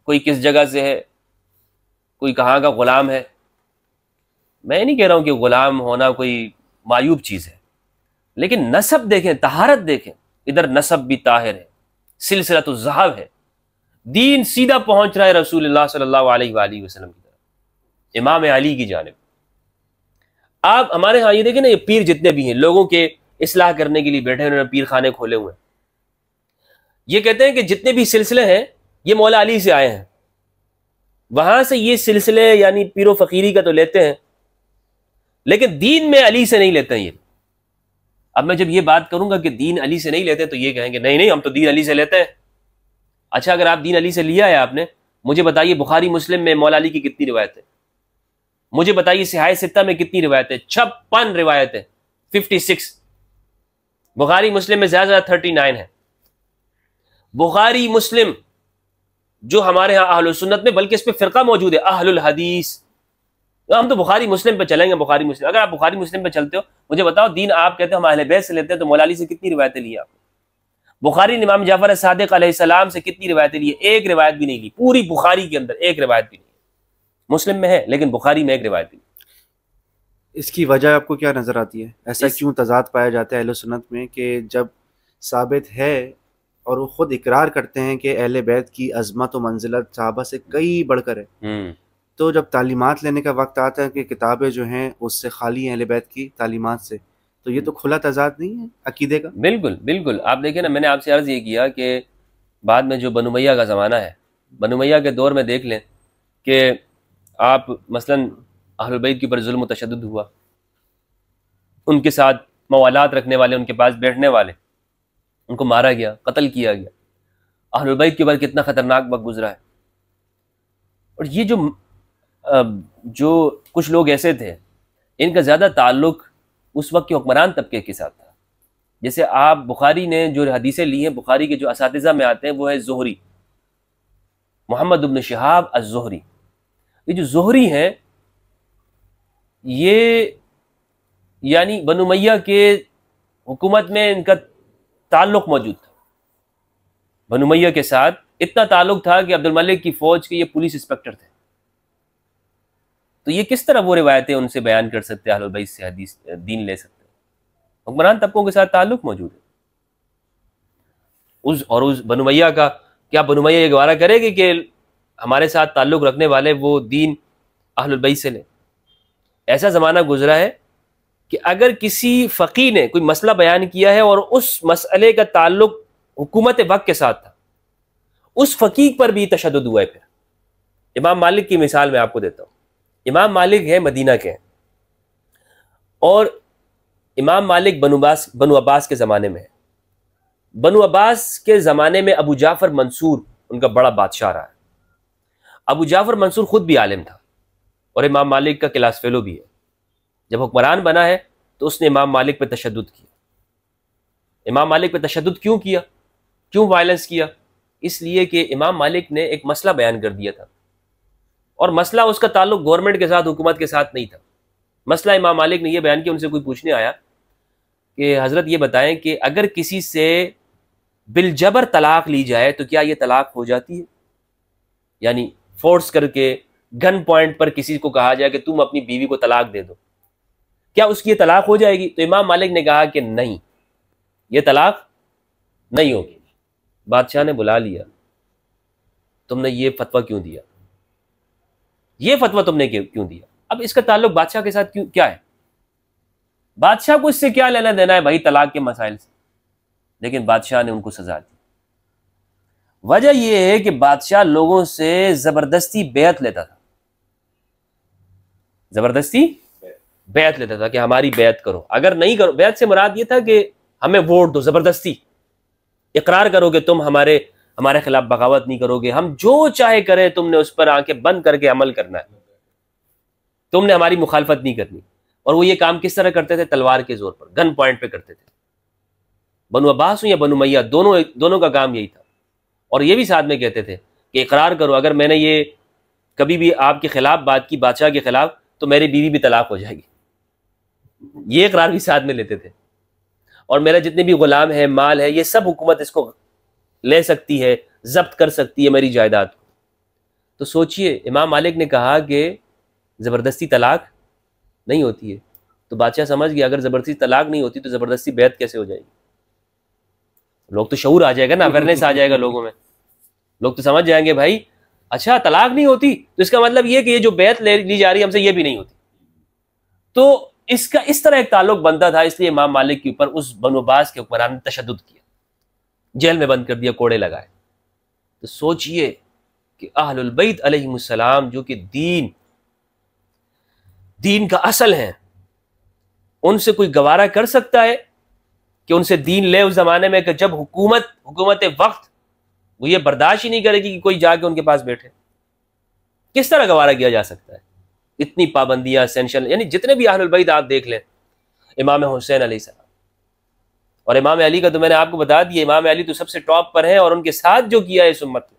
कोई किस जगह से है कोई कहाँ का गुलाम है मैं नहीं कह रहा हूं कि गुलाम होना कोई मायूब चीज़ है लेकिन नसब देखें तहारत देखें इधर नसब भी ताहिर है सिलसिला तो जहाब है दीन सीधा पहुंच रहा है रसूल सल्लल्लाहु अलैहि वसल्लम की तरफ इमाम अली की जानब आप हमारे यहाँ ये देखें ना ये पीर जितने भी हैं लोगों के इसलाह करने के लिए बैठे उन्होंने पीर खाने खोले हुए हैं ये कहते हैं कि जितने भी सिलसिले हैं ये मौला अली से आए हैं वहां से ये सिलसिले यानी पीर फकीरी का तो लेते हैं लेकिन दीन में अली से नहीं लेते हैं ये अब मैं जब ये बात करूंगा कि दीन अली से नहीं लेते तो ये कहेंगे नहीं नहीं हम तो दीन अली से लेते हैं अच्छा अगर आप दीन अली से लिया है आपने मुझे बताइए बुखारी मुस्लिम में मौला अली की कितनी रिवायत है मुझे बताइए सिहाय सित्ता में कितनी है छप्पन रिवायतें फिफ्टी सिक्स बुखारी मुस्लिम में ज्यादा ज्यादा थर्टी नाइन है बुखारी मुस्लिम जो हमारे यहाँ अहल सुन्नत में बल्कि इस पर फिरका मौजूद है अहल हदीस तो हम तो बुखारी मुस्लिम पे चलेंगे बुखारी मुस्लिम अगर आप बुखारी मुस्लिम पे चलते हो मुझे बताओ दीन आप कहते हो हम अहल बैत से लेते हैं तो मोलाली से कितनी रिवायतें ली आपने बुखारी इमाम जाफर सदक सलाम से कितनी रिवायतें ली एक रिवायत भी नहीं ली पूरी बुखारी के अंदर एक रिवायत भी नहीं मुस्लिम में है लेकिन बुखारी में एक रिवायत भी इसकी वजह आपको क्या नज़र आती है ऐसा क्यों तजाद पाया जाता है अहल में कि जब साबित है और वो खुद इकरार करते हैं कि अहल बैत की अजमत व मंजिलत साहबा से कई बढ़कर है हम्म। तो जब तालीमत लेने का वक्त आता है कि किताबें जो हैं उससे खाली हैं अहलबैत की तालीमत से तो ये तो हम्म। खुला तजाद नहीं है अकीदे का बिल्कुल बिल्कुल आप देखिए ना मैंने आपसे अर्ज़ ये किया कि बाद में जो बनुमैया का ज़माना है बनुमैया के दौर में देख लें कि आप मसलन अहलबैत के ऊपर जुल्म तशद हुआ उनके साथ मवालात रखने वाले उनके पास बैठने वाले उनको मारा गया कत्ल किया गया अहलबैत के ऊपर कितना ख़तरनाक वक्त गुजरा है और ये जो जो कुछ लोग ऐसे थे इनका ज़्यादा ताल्लुक उस वक्त के हुक्मरान तबके के साथ था जैसे आप बुखारी ने जो हदीसें ली हैं बुखारी के जो इस में आते हैं वो है जोहरी मोहम्मद उबन शहाब अजहरी ये जो जोहरी हैं ये यानी बनु मैया के हुकूमत में इनका ताल्लुक मौजूद था बनु मैया के साथ इतना ताल्लुक था कि अब्दुल मलिक की फ़ौज के ये पुलिस इंस्पेक्टर थे तो ये किस तरह वो रिवायतें उनसे बयान कर सकते हैं हलबई से हदीस दीन ले सकते हैं हुक्मरान तबकों के साथ ताल्लुक मौजूद है उस और उस बनुमैया का क्या बनुमैया ये गवारा करेगी कि हमारे साथ ताल्लुक रखने वाले वो दीन अहलबई से लें ऐसा ज़माना गुजरा है कि अगर किसी फ़की ने कोई मसला बयान किया है और उस मसले का ताल्लुक हुकूमत वक्त के साथ था उस फ़कीक पर भी तशद हुआ है फिर इमाम मालिक की मिसाल मैं आपको देता हूँ इमाम मालिक है मदीना के और इमाम मालिक बनु अब्बास बनु अब्बास के ज़माने में है बनु अब्बास के ज़माने में अबू जाफ़र मंसूर उनका बड़ा बादशाह रहा है अबू जाफ़र मंसूर ख़ुद भी आलिम था और इमाम मालिक का क्लास फेलो भी है जब हुक्मरान बना है तो उसने इमाम मालिक पर तशद किया इमाम मालिक पर तशद क्यों किया क्यों वायलेंस किया इसलिए कि इमाम मालिक ने एक मसला बयान कर दिया था और मसला उसका ताल्लुक गवर्नमेंट के साथ हुकूमत के साथ नहीं था मसला इमाम मालिक ने यह बयान किया उनसे कोई पूछने आया कि हज़रत ये बताएं कि अगर किसी से बिलजबर तलाक ली जाए तो क्या यह तलाक हो जाती है यानी फोर्स करके गन पॉइंट पर किसी को कहा जाए कि तुम अपनी बीवी को तलाक दे दो क्या उसकी ये तलाक हो जाएगी तो इमाम मालिक ने कहा कि नहीं ये तलाक नहीं होगी बादशाह ने बुला लिया तुमने ये फतवा क्यों दिया ये फतवा तुमने क्यों दिया अब इसका ताल्लुक बादशाह के साथ क्यों क्या है बादशाह को इससे क्या लेना देना है भाई तलाक के मसाइल से लेकिन बादशाह ने उनको सजा दी वजह यह है कि बादशाह लोगों से जबरदस्ती बेहत लेता था जबरदस्ती बेहत लेता था कि हमारी बेहत करो अगर नहीं करो बेहत से मुराद ये था कि हमें वोट दो जबरदस्ती इकरार करो कि तुम हमारे हमारे खिलाफ बगावत नहीं करोगे हम जो चाहे करें तुमने उस पर आके बंद करके अमल करना है तुमने हमारी मुखालफत नहीं करनी और वो ये काम किस तरह करते थे तलवार के जोर पर गन पॉइंट पे करते थे बनु अब्बास या बनु मैया दोनों दोनों का काम यही था और ये भी साथ में कहते थे कि इकरार करो अगर मैंने ये कभी भी आपके खिलाफ बात की बादशाह के खिलाफ तो मेरी बीवी भी तलाक हो जाएगी ये इकरार भी साथ में लेते थे और मेरा जितने भी गुलाम है माल है ये सब हुकूमत इसको ले सकती है जब्त कर सकती है मेरी जायदाद को तो सोचिए इमाम मालिक ने कहा कि ज़बरदस्ती तलाक नहीं होती है तो बादशाह समझ गया अगर ज़बरदस्ती तलाक नहीं होती तो ज़बरदस्ती बैत कैसे हो जाएगी लोग तो शूर आ जाएगा ना अवेयरनेस आ जाएगा लोगों में लोग तो समझ जाएंगे भाई अच्छा तलाक नहीं होती तो इसका मतलब ये कि ये जो बैत ले ली जा रही है हमसे ये भी नहीं होती तो इसका इस तरह एक ताल्लुक बनता था इसलिए इमाम मालिक के ऊपर उस बनोबास के ऊपर हमने तशद किया जेल में बंद कर दिया कोड़े लगाए तो सोचिए कि अहलबैत अलैहिस्सलाम जो कि दीन दीन का असल है उनसे कोई गवारा कर सकता है कि उनसे दीन ले उस जमाने में कि जब हुकूमत हुकूमत वक्त वो ये बर्दाश्त ही नहीं करेगी कि कोई जाके उनके पास बैठे किस तरह गवारा किया जा सकता है इतनी पाबंदियां सेंशन यानी जितने भी अहलबैत आप देख लें इमाम हुसैन अली सलाम और इमाम अली का तो मैंने आपको बता दिया इमाम अली तो सबसे टॉप पर हैं और उनके साथ जो किया है इस उम्मत ने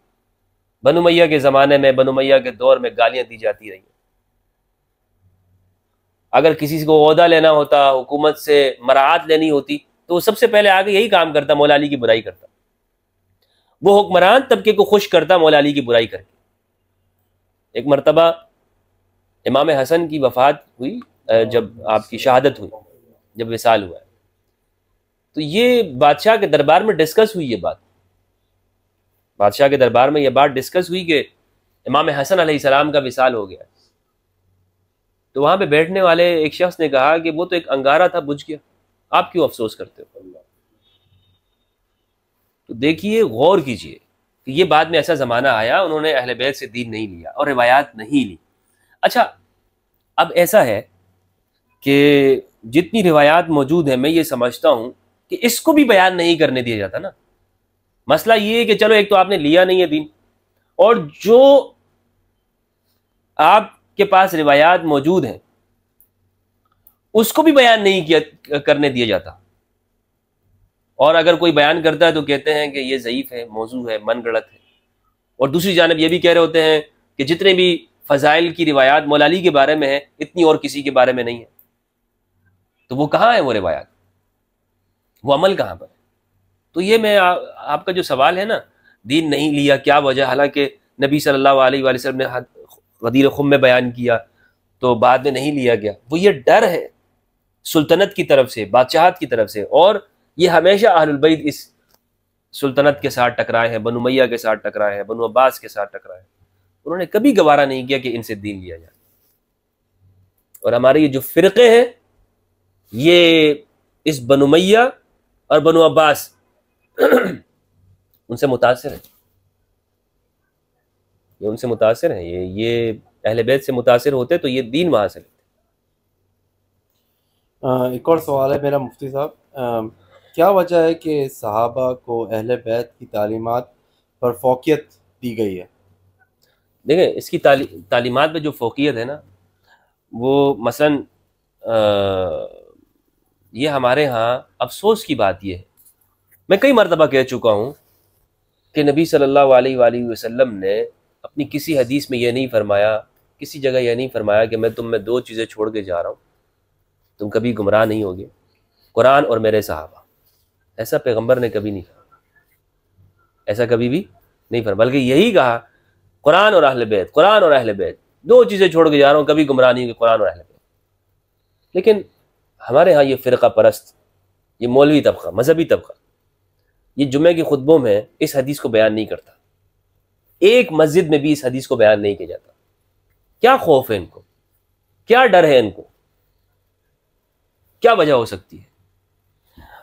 बनु मैया के ज़माने में बनु मैया के दौर में गालियां दी जाती रही अगर किसी को अहदा लेना होता हुकूमत से मराहत लेनी होती तो वो सबसे पहले आगे यही काम करता मौला अली की बुराई करता वो हुक्मरान तबके को खुश करता मौला अली की बुराई करके एक मरतबा इमाम हसन की वफात हुई जब आपकी शहादत हुई जब विसाल हुआ तो ये बादशाह के दरबार में डिस्कस हुई ये बात बादशाह के दरबार में यह बात डिस्कस हुई कि इमाम हसन सलाम का विशाल हो गया तो वहां पे बैठने वाले एक शख्स ने कहा कि वो तो एक अंगारा था बुझ गया आप क्यों अफसोस करते हो तो देखिए गौर कीजिए कि ये बाद में ऐसा ज़माना आया उन्होंने अहल बैत से दीन नहीं लिया और रिवायात नहीं ली अच्छा अब ऐसा है कि जितनी रिवायात मौजूद है मैं ये समझता हूँ कि इसको भी बयान नहीं करने दिया जाता ना मसला ये है कि चलो एक तो आपने लिया नहीं है दीन और जो आपके पास रिवायात मौजूद हैं उसको भी बयान नहीं किया करने दिया जाता और अगर कोई बयान करता है तो कहते हैं कि ये ज़यीफ़ है मौजू है मन गलत है और दूसरी जानब ये भी कह रहे होते हैं कि जितने भी फ़जाइल की रिवायात मौलाली के बारे में है इतनी और किसी के बारे में नहीं है तो वो कहाँ है वो रिवायात वो अमल कहाँ पर तो ये मैं आ, आपका जो सवाल है ना दीन नहीं लिया क्या वजह हालांकि नबी सल्लल्लाहु अलैहि वसल्लम ने वदीर खुम में बयान किया तो बाद में नहीं लिया गया वो ये डर है सुल्तनत की तरफ से बादशाहत की तरफ से और ये हमेशा आहलबैद इस सुल्तनत के साथ टकराए हैं बनु मैया के साथ टकराए हैं बनु अब्बास के साथ टकराए हैं उन्होंने कभी गवारा नहीं किया कि इनसे दीन लिया जाए और हमारे ये जो फ़िरक़े हैं ये इस बनुमैया और बनु अब्बास <clears throat> उनसे मुतासर है ये उनसे मुतासर है ये ये अहल बैत से मुतासर होते तो ये दीन वहाँ से लेते एक और सवाल है मेरा मुफ्ती साहब क्या वजह है कि सहाबा को अहल बैत की तालीमत पर फोकियत दी गई है देखें इसकी ताली, तालीमत में जो फोकियत है ना वो मसलन ये हमारे यहाँ अफसोस की बात यह है मैं कई मरतबा कह चुका हूँ कि नबी सल्लल्लाहु अलैहि वसल्लम ने अपनी किसी हदीस में यह नहीं फरमाया किसी जगह यह नहीं फरमाया कि मैं तुम में दो चीज़ें छोड़ के जा रहा हूँ तुम कभी गुमराह नहीं होगे कुरान और मेरे सहाबा ऐसा पैगम्बर ने कभी नहीं कहा ऐसा कभी भी नहीं फरमा बल्कि यही कहा कुरान और अहल बैत कुरान और अहल बैत दो चीज़ें छोड़ के जा रहा हूँ कभी गुमराह नहीं होगी कुरान और अहल बैत लेकिन हमारे यहाँ ये फ़िरका परस्त ये मौलवी तबका मजहबी तबका ये जुमे के खुतबों में इस हदीस को बयान नहीं करता एक मस्जिद में भी इस हदीस को बयान नहीं किया जाता क्या खौफ है इनको क्या डर है इनको क्या वजह हो सकती है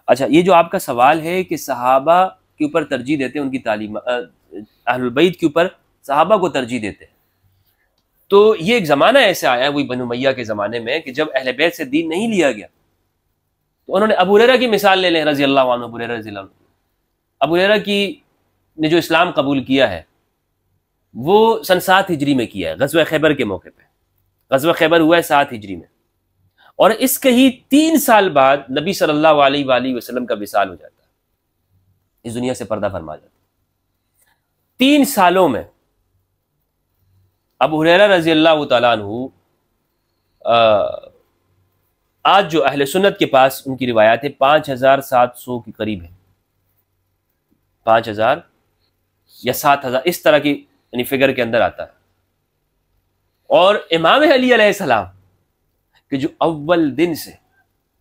अच्छा ये जो आपका सवाल है कि सहाबा के ऊपर तरजीह देते हैं उनकी तालीम अहलबैत के ऊपर सहाबा को तरजीह देते हैं तो ये एक ज़माना ऐसे आया वही बनु मैया के ज़माने में कि जब अहल बैत से दीन नहीं लिया गया तो उन्होंने अबूरेरा की मिसाल ले लें रजी अल्लाह अबूरेरा रजी अबूरेरा की ने जो इस्लाम कबूल किया है वो सन सात हिजरी में किया है गजब खैबर के मौके पर गजब खैबर हुआ है सात हिजरी में और इसके ही तीन साल बाद नबी सल्लल्लाहु अलैहि वसल्लम का विसाल हो जाता है इस दुनिया से पर्दा फरमा जाता तीन सालों में अब हुररा रजी अल्लाह तु आज जो अहले सुन्नत के पास उनकी रिवायात है पाँच हज़ार सात सौ के करीब है पाँच हज़ार या सात हज़ार इस तरह की यानी फिगर के अंदर आता है और इमाम अली सलाम के जो अव्वल दिन से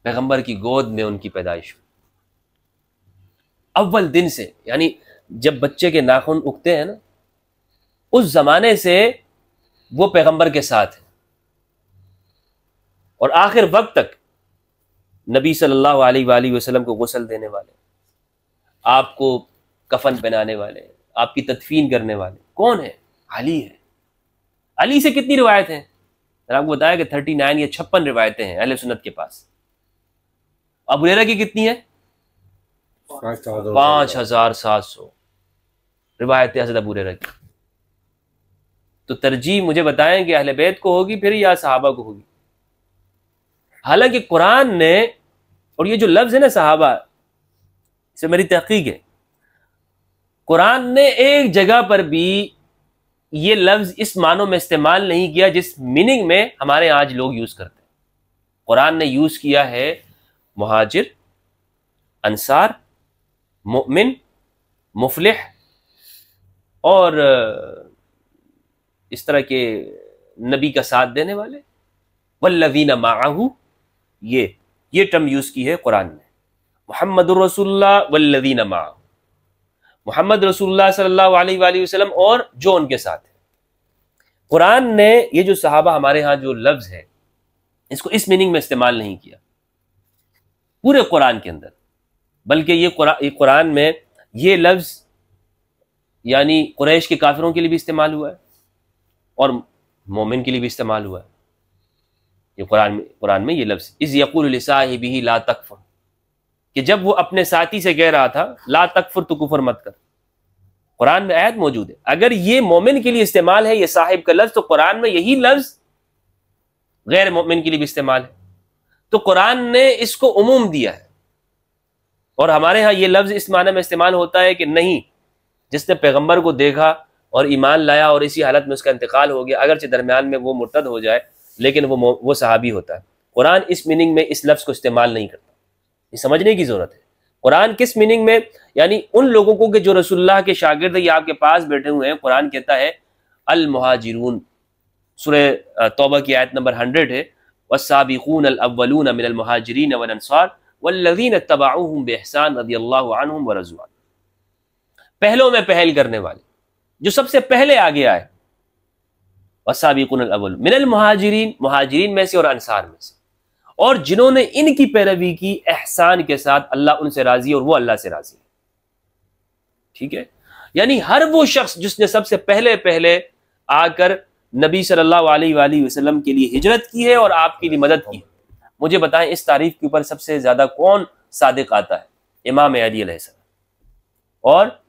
पैगंबर की गोद में उनकी पैदाइश हुई अव्वल दिन से यानी जब बच्चे के नाखून उगते हैं ना उस ज़माने से वो पैगंबर के साथ है और आखिर वक्त तक नबी सल्लल्लाहु अलैहि वसल्लम को गसल देने वाले आपको कफन पहनाने वाले आपकी तदफीन करने वाले कौन है अली है अली से कितनी रिवायत हैं आपको बताया कि थर्टी नाइन या छप्पन रिवायतें हैं अहल सुन्नत के पास अबुलेरा की कितनी है पाँच हजार सात सौ रिवायतें हजरत अबूरेरा की तो तरजीह मुझे कि अहल बैत को होगी फिर या सहाबा को होगी हालांकि कुरान ने और ये जो लफ्ज़ है ना सहाबा से मेरी तहकीक है कुरान ने एक जगह पर भी ये लफ्ज़ इस मानों में इस्तेमाल नहीं किया जिस मीनिंग में हमारे आज लोग यूज़ करते हैं कुरान ने यूज़ किया है महाजिर अंसार मुमिन मुफलिह और इस तरह के नबी का साथ देने वाले वल्लवीन माहू ये ये टर्म यूज की है कुरान में मोहम्मद रसुल्ला वल्लवीन माहू मोहम्मद रसुल्ला सल्लल्लाहु अलैहि वसल्लम और जो उनके साथ है कुरान ने ये जो साहबा हमारे यहाँ जो लफ्ज़ है इसको इस मीनिंग में इस्तेमाल नहीं किया पूरे कुरान के अंदर बल्कि ये कुरान कुरान में ये लफ्ज़ यानी कुरैश के काफिरों के लिए भी इस्तेमाल हुआ है और मोमिन के लिए भी इस्तेमाल हुआ है ये कुरान में कुरान में ये लफ्ज़ इस यकुल साहिब ही ला तकफर कि जब वो अपने साथी से कह रहा था ला तकफर तो कुफर मत कर कुरान में आयत मौजूद है अगर ये मोमिन के लिए इस्तेमाल है ये साहिब का लफ्ज़ तो कुरान में यही लफ्ज़ गैर मोमिन के लिए भी इस्तेमाल है तो कुरान ने इसको उमूम दिया है और हमारे यहाँ ये लफ्ज़ इस माने में इस्तेमाल होता है कि नहीं जिसने पैगंबर को देखा और ईमान लाया और इसी हालत में उसका इंतकाल हो गया अगरचे दरमियान में वो मुर्तद हो जाए लेकिन वो वो सहाबी होता है कुरान इस मीनिंग में इस लफ्ज़ को इस्तेमाल नहीं करता ये समझने की ज़रूरत है कुरान किस मीनिंग में यानी उन लोगों को कि जो रसुल्ला के शागिर्द या आपके पास बैठे हुए हैं कुरान कहता है अलमहाजरून सुर तोबा की आयत नंबर हंड्रेड है वसाबिकून अव्वलून अमिन अवनसार वनसार वल्लवीन बेहसान अल्लाह व पहलों में पहल करने वाले जो सबसे पहले आगे आए वसाबिकुन अव्वल मिनल महाजरीन महाजरीन में से और अनसार में से और जिन्होंने इनकी पैरवी की एहसान के साथ अल्लाह उनसे राजी और वो अल्लाह से राजी है ठीक है यानी हर वो शख्स जिसने सबसे पहले पहले आकर नबी सल्लल्लाहु अलैहि वसल्लम के लिए हिजरत की है और आपके लिए मदद की है मुझे बताएं इस तारीफ के ऊपर सबसे ज्यादा कौन सादिक आता है इमाम अली और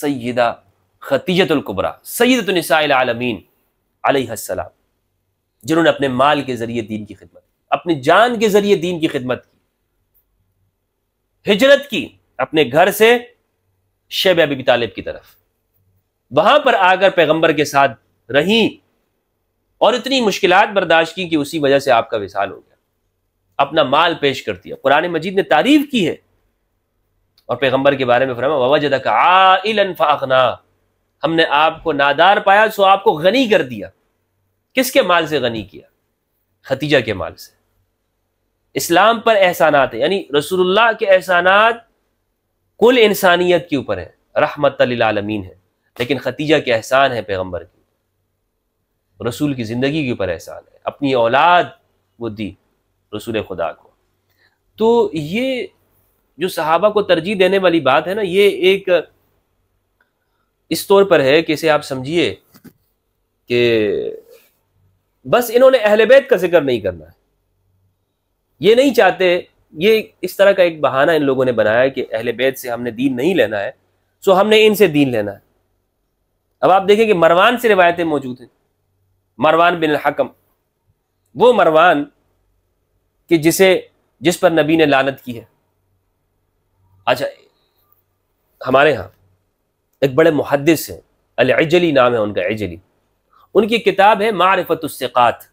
सैदा खतीजतुल्कुबरा सैदतनिसालमीन अलैहिस्सलाम जिन्होंने अपने माल के ज़रिए दीन की खिदमत अपनी जान के ज़रिए दीन की खिदमत की हिजरत की अपने घर से शेब अबी तालिब की तरफ वहां पर आकर पैगंबर के साथ रही और इतनी मुश्किल बर्दाश्त की कि उसी वजह से आपका विशाल हो गया अपना माल पेश कर दिया कुरान मजीद ने तारीफ की है और पैगंबर के बारे में फरमा वजद का फाखना हमने आपको नादार पाया सो आपको गनी कर दिया किसके माल से गनी किया खतीजा के माल से इस्लाम पर एहसानात है यानी रसूलुल्लाह के एहसानात कुल इंसानियत के ऊपर है रहमत आलमीन है लेकिन खतीजा के एहसान है पैगम्बर के रसूल की ज़िंदगी के ऊपर एहसान है अपनी औलाद वो दी रसूल खुदा को तो ये जो सहाबा को तरजीह देने वाली बात है ना ये एक इस तौर पर है कि इसे आप समझिए कि बस इन्होंने अहलबैत का जिक्र नहीं करना है ये नहीं चाहते ये इस तरह का एक बहाना इन लोगों ने बनाया कि अहल बैत से हमने दीन नहीं लेना है सो हमने इनसे दीन लेना है अब आप देखें कि मरवान से रिवायतें मौजूद हैं मरवान बिन हकम वो मरवान कि जिसे जिस पर नबी ने लानत की है अच्छा हमारे यहाँ एक बड़े मुहदस हैं अलजली नाम है उनका एजली उनकी किताब है मारफत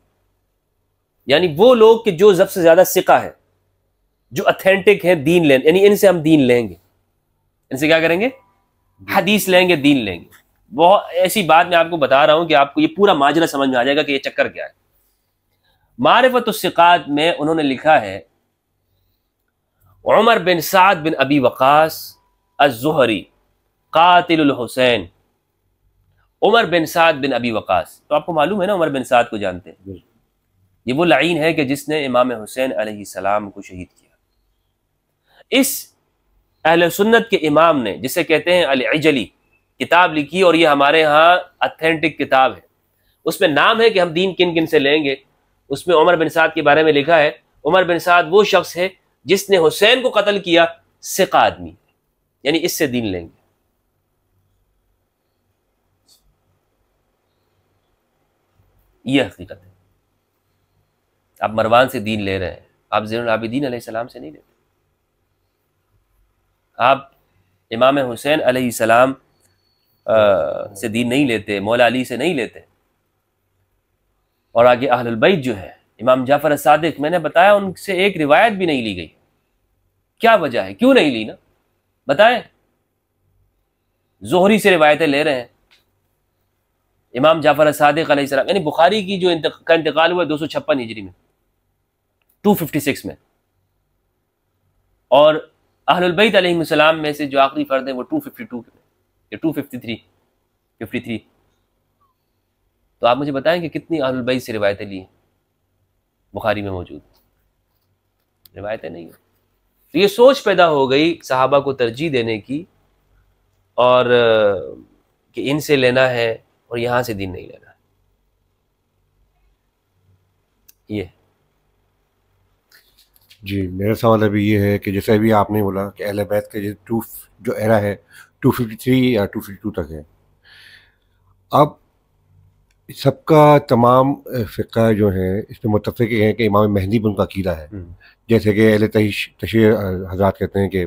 यानी वो लोग कि जो सबसे ज़्यादा सिका है जो अथेंटिक हैं दीन लें यानी इनसे हम दीन लेंगे इनसे क्या करेंगे हदीस लेंगे दीन लेंगे बहुत ऐसी बात मैं आपको बता रहा हूँ कि आपको ये पूरा माजरा समझ में आ जाएगा कि ये चक्कर क्या है मारफत में उन्होंने लिखा है उमर बिन साद बिन अबी वक़ास अजहरी कातिल हुसैन उमर बिन साद बिन अबी वकास तो आपको मालूम है ना उमर बिन साद को जानते हैं ये वो लाइन है कि जिसने इमाम हुसैन सलाम को शहीद किया इस अहल सुन्नत के इमाम ने जिसे कहते हैं अलजली किताब लिखी और ये हमारे यहाँ अथेंटिक किताब है उसमें नाम है कि हम दीन किन किन से लेंगे उसमें उमर बिन साद के बारे में लिखा है उमर बिन साद वो शख्स है जिसने हुसैन को कत्ल किया सिका आदमी यानी इससे दीन लेंगे ये हकीकत है आप मरवान से दीन ले रहे हैं आप जैन आबिदीन सलाम से नहीं लेते आप इमाम हुसैन सलाम से दीन नहीं लेते मौला अली से नहीं लेते और आगे अहलबैद जो है इमाम जाफर सादिक मैंने बताया उनसे एक रिवायत भी नहीं ली गई क्या वजह है क्यों नहीं ली ना बताएं जोहरी से रिवायतें ले रहे हैं इमाम जाफर सदक यानी बुखारी की जो का इंतकाल हुआ दो सौ छप्पन हिजरी में टू फिफ्टी सिक्स में और अहलबैत अलैहिस्सलाम में से जो आखिरी फर्द है वो टू फिफ्टी टू या two fifty three fifty three तो आप मुझे बताएं कि कितनी अहलबैत से रिवायतें ली बुखारी में मौजूद रिवायतें नहीं तो ये सोच पैदा हो गई सहाबा को तरजीह देने की और कि इनसे लेना है और यहां से दिन नहीं लेना ये जी मेरा सवाल अभी ये है कि जैसे अभी आपने बोला कि अहल बैत के जो टू जो एरा है टू फिफ्टी थ्री या टू फिफ्टी टू तक है अब सबका तमाम फ़िका जो है इसमें मुतफ़ हैं कि इमाम मेहंदी पर उनका अकीदा है हम्म। जैसे कि अहले तश तशे हजरात कहते हैं कि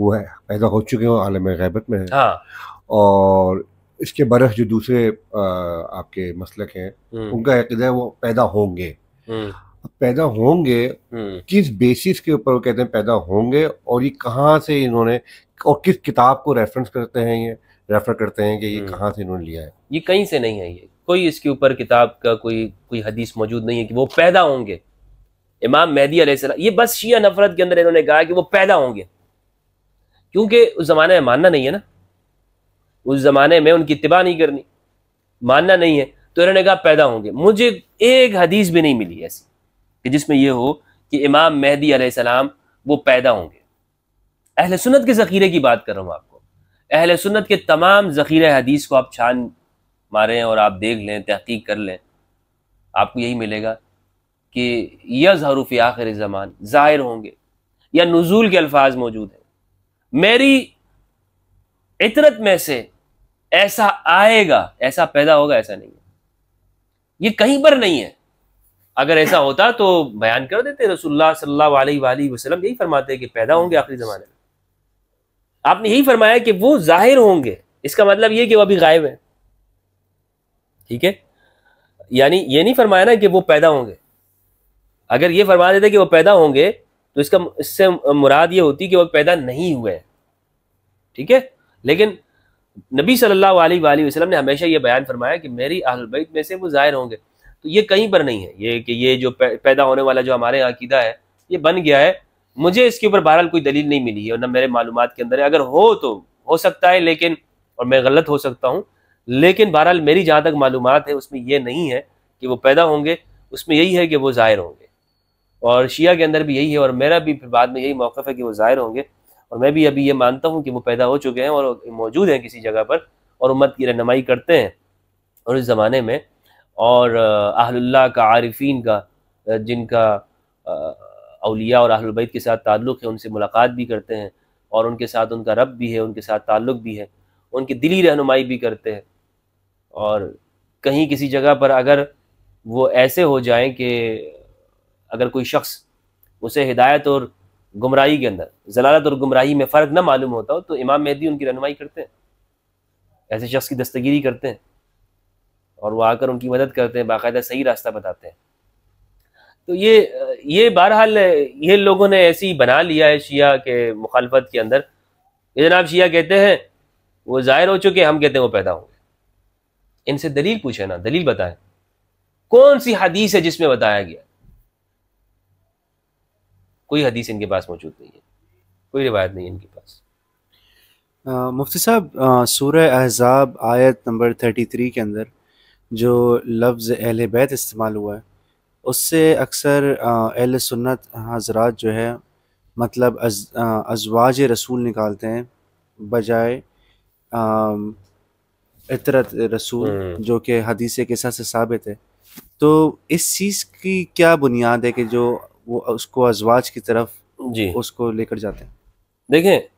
वो है पैदा हो चुके हैं आलम गैबत में है हाँ। और इसके बरस जो दूसरे आ, आपके मसलक हैं हम्म। उनका अकीदा है वो पैदा होंगे हम्म। पैदा होंगे हम्म। किस बेसिस के ऊपर वो कहते हैं पैदा होंगे और ये कहाँ से इन्होंने और किस किताब को रेफरेंस करते हैं ये रेफर करते हैं कि ये कहाँ से इन्होंने लिया है ये कहीं से नहीं है ये कोई इसके ऊपर किताब का कोई कोई हदीस मौजूद नहीं है कि वो पैदा होंगे इमाम मेहदी अलैहिस्सलाम ये बस शिया नफरत के अंदर इन्होंने कहा कि वो पैदा होंगे क्योंकि उस जमाने में मानना नहीं है ना उस जमाने में उनकी तिबाह नहीं करनी मानना नहीं है तो इन्होंने कहा पैदा होंगे मुझे एक हदीस भी नहीं मिली ऐसी कि जिसमें यह हो कि इमाम मेहदी आसमाम वो पैदा होंगे अहल सुन्नत के ज़ख़ीरे की बात कर रहा हूँ आपको अहल सुन्नत के तमाम ज़ख़ीरे हदीस को आप छान मारें और आप देख लें तहकीक कर लें आपको यही मिलेगा कि यह ज़हरूफ़ आखिर ज़मान ज़ाहिर होंगे या नज़ूल के अल्फाज मौजूद हैं मेरी इतरत में से ऐसा आएगा ऐसा पैदा होगा ऐसा नहीं है ये कहीं पर नहीं है अगर ऐसा होता तो बयान कर देते रसुल्ला वसल्लम यही फरमाते हैं कि पैदा होंगे आखिरी ज़माने में आपने यही फरमाया कि वो जाहिर होंगे इसका मतलब ये कि वो अभी गायब है ठीक है यानी ये नहीं फरमाया ना कि वो पैदा होंगे अगर ये फरमा देते कि वो पैदा होंगे तो इसका इससे मुराद ये होती कि वो पैदा नहीं हुए ठीक है लेकिन नबी सल्लल्लाहु अलैहि वसल्लम ने हमेशा ये बयान फरमाया कि मेरी अहलबैत में से वो ज़ाहिर होंगे तो ये कहीं पर नहीं है ये कि ये जो पैदा होने वाला जो हमारे अकीदा है ये बन गया है मुझे इसके ऊपर बहरहाल कोई दलील नहीं मिली है और ना मेरे मालूम के अंदर है अगर हो तो हो सकता है लेकिन और मैं गलत हो सकता हूँ लेकिन बहरहाल मेरी जहाँ तक मालूम है उसमें यह नहीं है कि वो पैदा होंगे उसमें यही है कि वो ज़ाहिर होंगे और शिया के अंदर भी यही है और मेरा भी फिर बाद में यही मौक़ है कि वो ज़ाहिर होंगे और मैं भी अभी ये मानता हूँ कि वो पैदा हो चुके हैं और मौजूद हैं किसी जगह पर और उम्मत की रहनमाई करते हैं और उस ज़माने में और अहल्ला का आरिफीन का जिनका अलिया और अहलबैद के साथ ताल्लुक़ है उनसे मुलाकात भी करते हैं और उनके साथ उनका रब भी है उनके साथ ताल्लुक़ भी है उनकी दिली रहनुमाई भी करते हैं और कहीं किसी जगह पर अगर वो ऐसे हो जाएं कि अगर कोई शख्स उसे हिदायत और गुमराही के अंदर जलालत और गुमराही में फ़र्क ना मालूम होता हो तो इमाम मेहदी उनकी रहनमाई करते हैं ऐसे शख्स की दस्तगिरी करते हैं और वो आकर उनकी मदद करते हैं बाकायदा सही रास्ता बताते हैं तो ये ये बहरहाल ये लोगों ने ऐसी बना लिया है शिया के मुखालफत के अंदर ये जनाब शिया कहते हैं वो ज़ाहिर हो चुके हम कहते हैं वो पैदा होंगे इनसे दलील पूछे ना दलील बताएं कौन सी हदीस है जिसमें बताया गया कोई हदीस इनके पास मौजूद नहीं है कोई रिवायत नहीं है इनके पास मुफ्ती साहब सूर्य अहजाब आयत नंबर थर्टी थ्री के अंदर जो लफ्ज़ अहल बैत इस्तेमाल हुआ है उससे अक्सर अहल सुन्नत हजरात जो है मतलब अज, अजवाज रसूल निकालते हैं बजाय इतरत रसूल हम्म। जो कि के साथ से साबित है तो इस चीज़ की क्या बुनियाद है कि जो वो उसको अजवाज की तरफ जी उसको लेकर जाते हैं देखें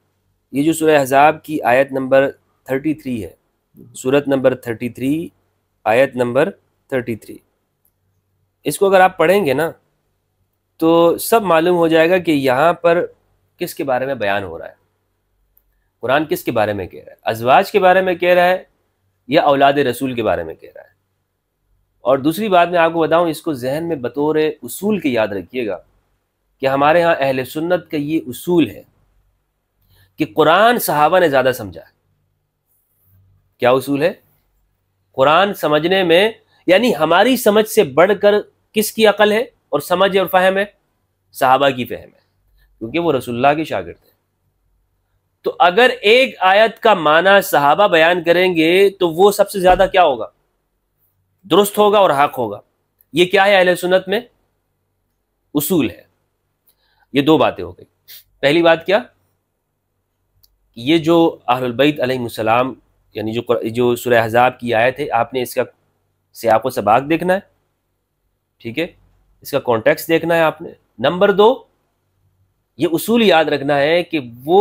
ये जो सूर्य हजाब की आयत नंबर थर्टी थ्री है सूरत नंबर थर्टी थ्री आयत नंबर थर्टी थ्री इसको अगर आप पढ़ेंगे ना तो सब मालूम हो जाएगा कि यहाँ पर किसके बारे में बयान हो रहा है कुरान किसके बारे में कह रहा है अजवाज के बारे में कह रहा है या औलाद रसूल के बारे में कह रहा है और दूसरी बात मैं आपको बताऊं इसको जहन में बतौर उसूल के याद रखिएगा कि हमारे यहाँ अहल सुन्नत का ये उसूल है कि कुरान सहाबा ने ज़्यादा समझा क्या उसूल है कुरान समझने में यानी हमारी समझ से बढ़कर किसकी अकल है और समझ और फहम है सहाबा की फहम है क्योंकि वो रसुल्ला के शागिर्द हैं तो अगर एक आयत का माना सहाबा बयान करेंगे तो वो सबसे ज़्यादा क्या होगा दुरुस्त होगा और हक होगा ये क्या है अहल सुन्नत में उसूल है ये दो बातें हो गई पहली बात क्या ये जो अहलबैत अलैहिस्सलाम यानी जो जो सूर्य हजाब की आयत है आपने इसका सियाको सबाक देखना है ठीक है इसका कॉन्टेक्स्ट देखना है आपने नंबर दो ये उसूल याद रखना है कि वो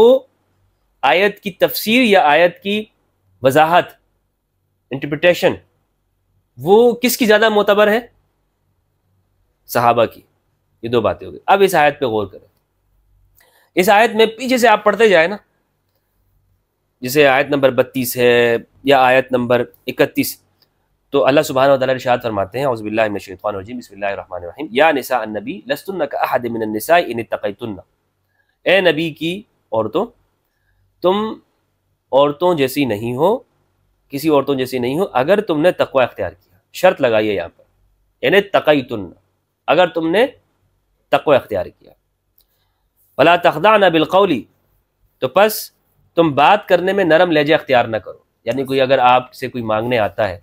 आयत की तफसीर या आयत की वजाहत इंटरप्रिटेशन वो किसकी ज़्यादा मोतबर है सहाबा की ये दो बातें हो गई अब इस आयत पे गौर करें इस आयत में पीछे से आप पढ़ते जाए ना जैसे आयत नंबर बत्तीस है या आयत नंबर इकतीस तो अल्लाह सुबहान वाली फरमाते हैं बसमीम या नबी का ए नबी की औरतों तुम औरतों जैसी नहीं हो किसी औरतों जैसी नहीं हो अगर तुमने तकवा अख्तियार किया शर्त लगाइए यहाँ पर यानी तकई अगर तुमने तको अख्तियार किया भला तखदा बिलकौली तो बस तुम बात करने में नरम लहजे अख्तियार ना करो यानी कोई अगर आपसे कोई मांगने आता है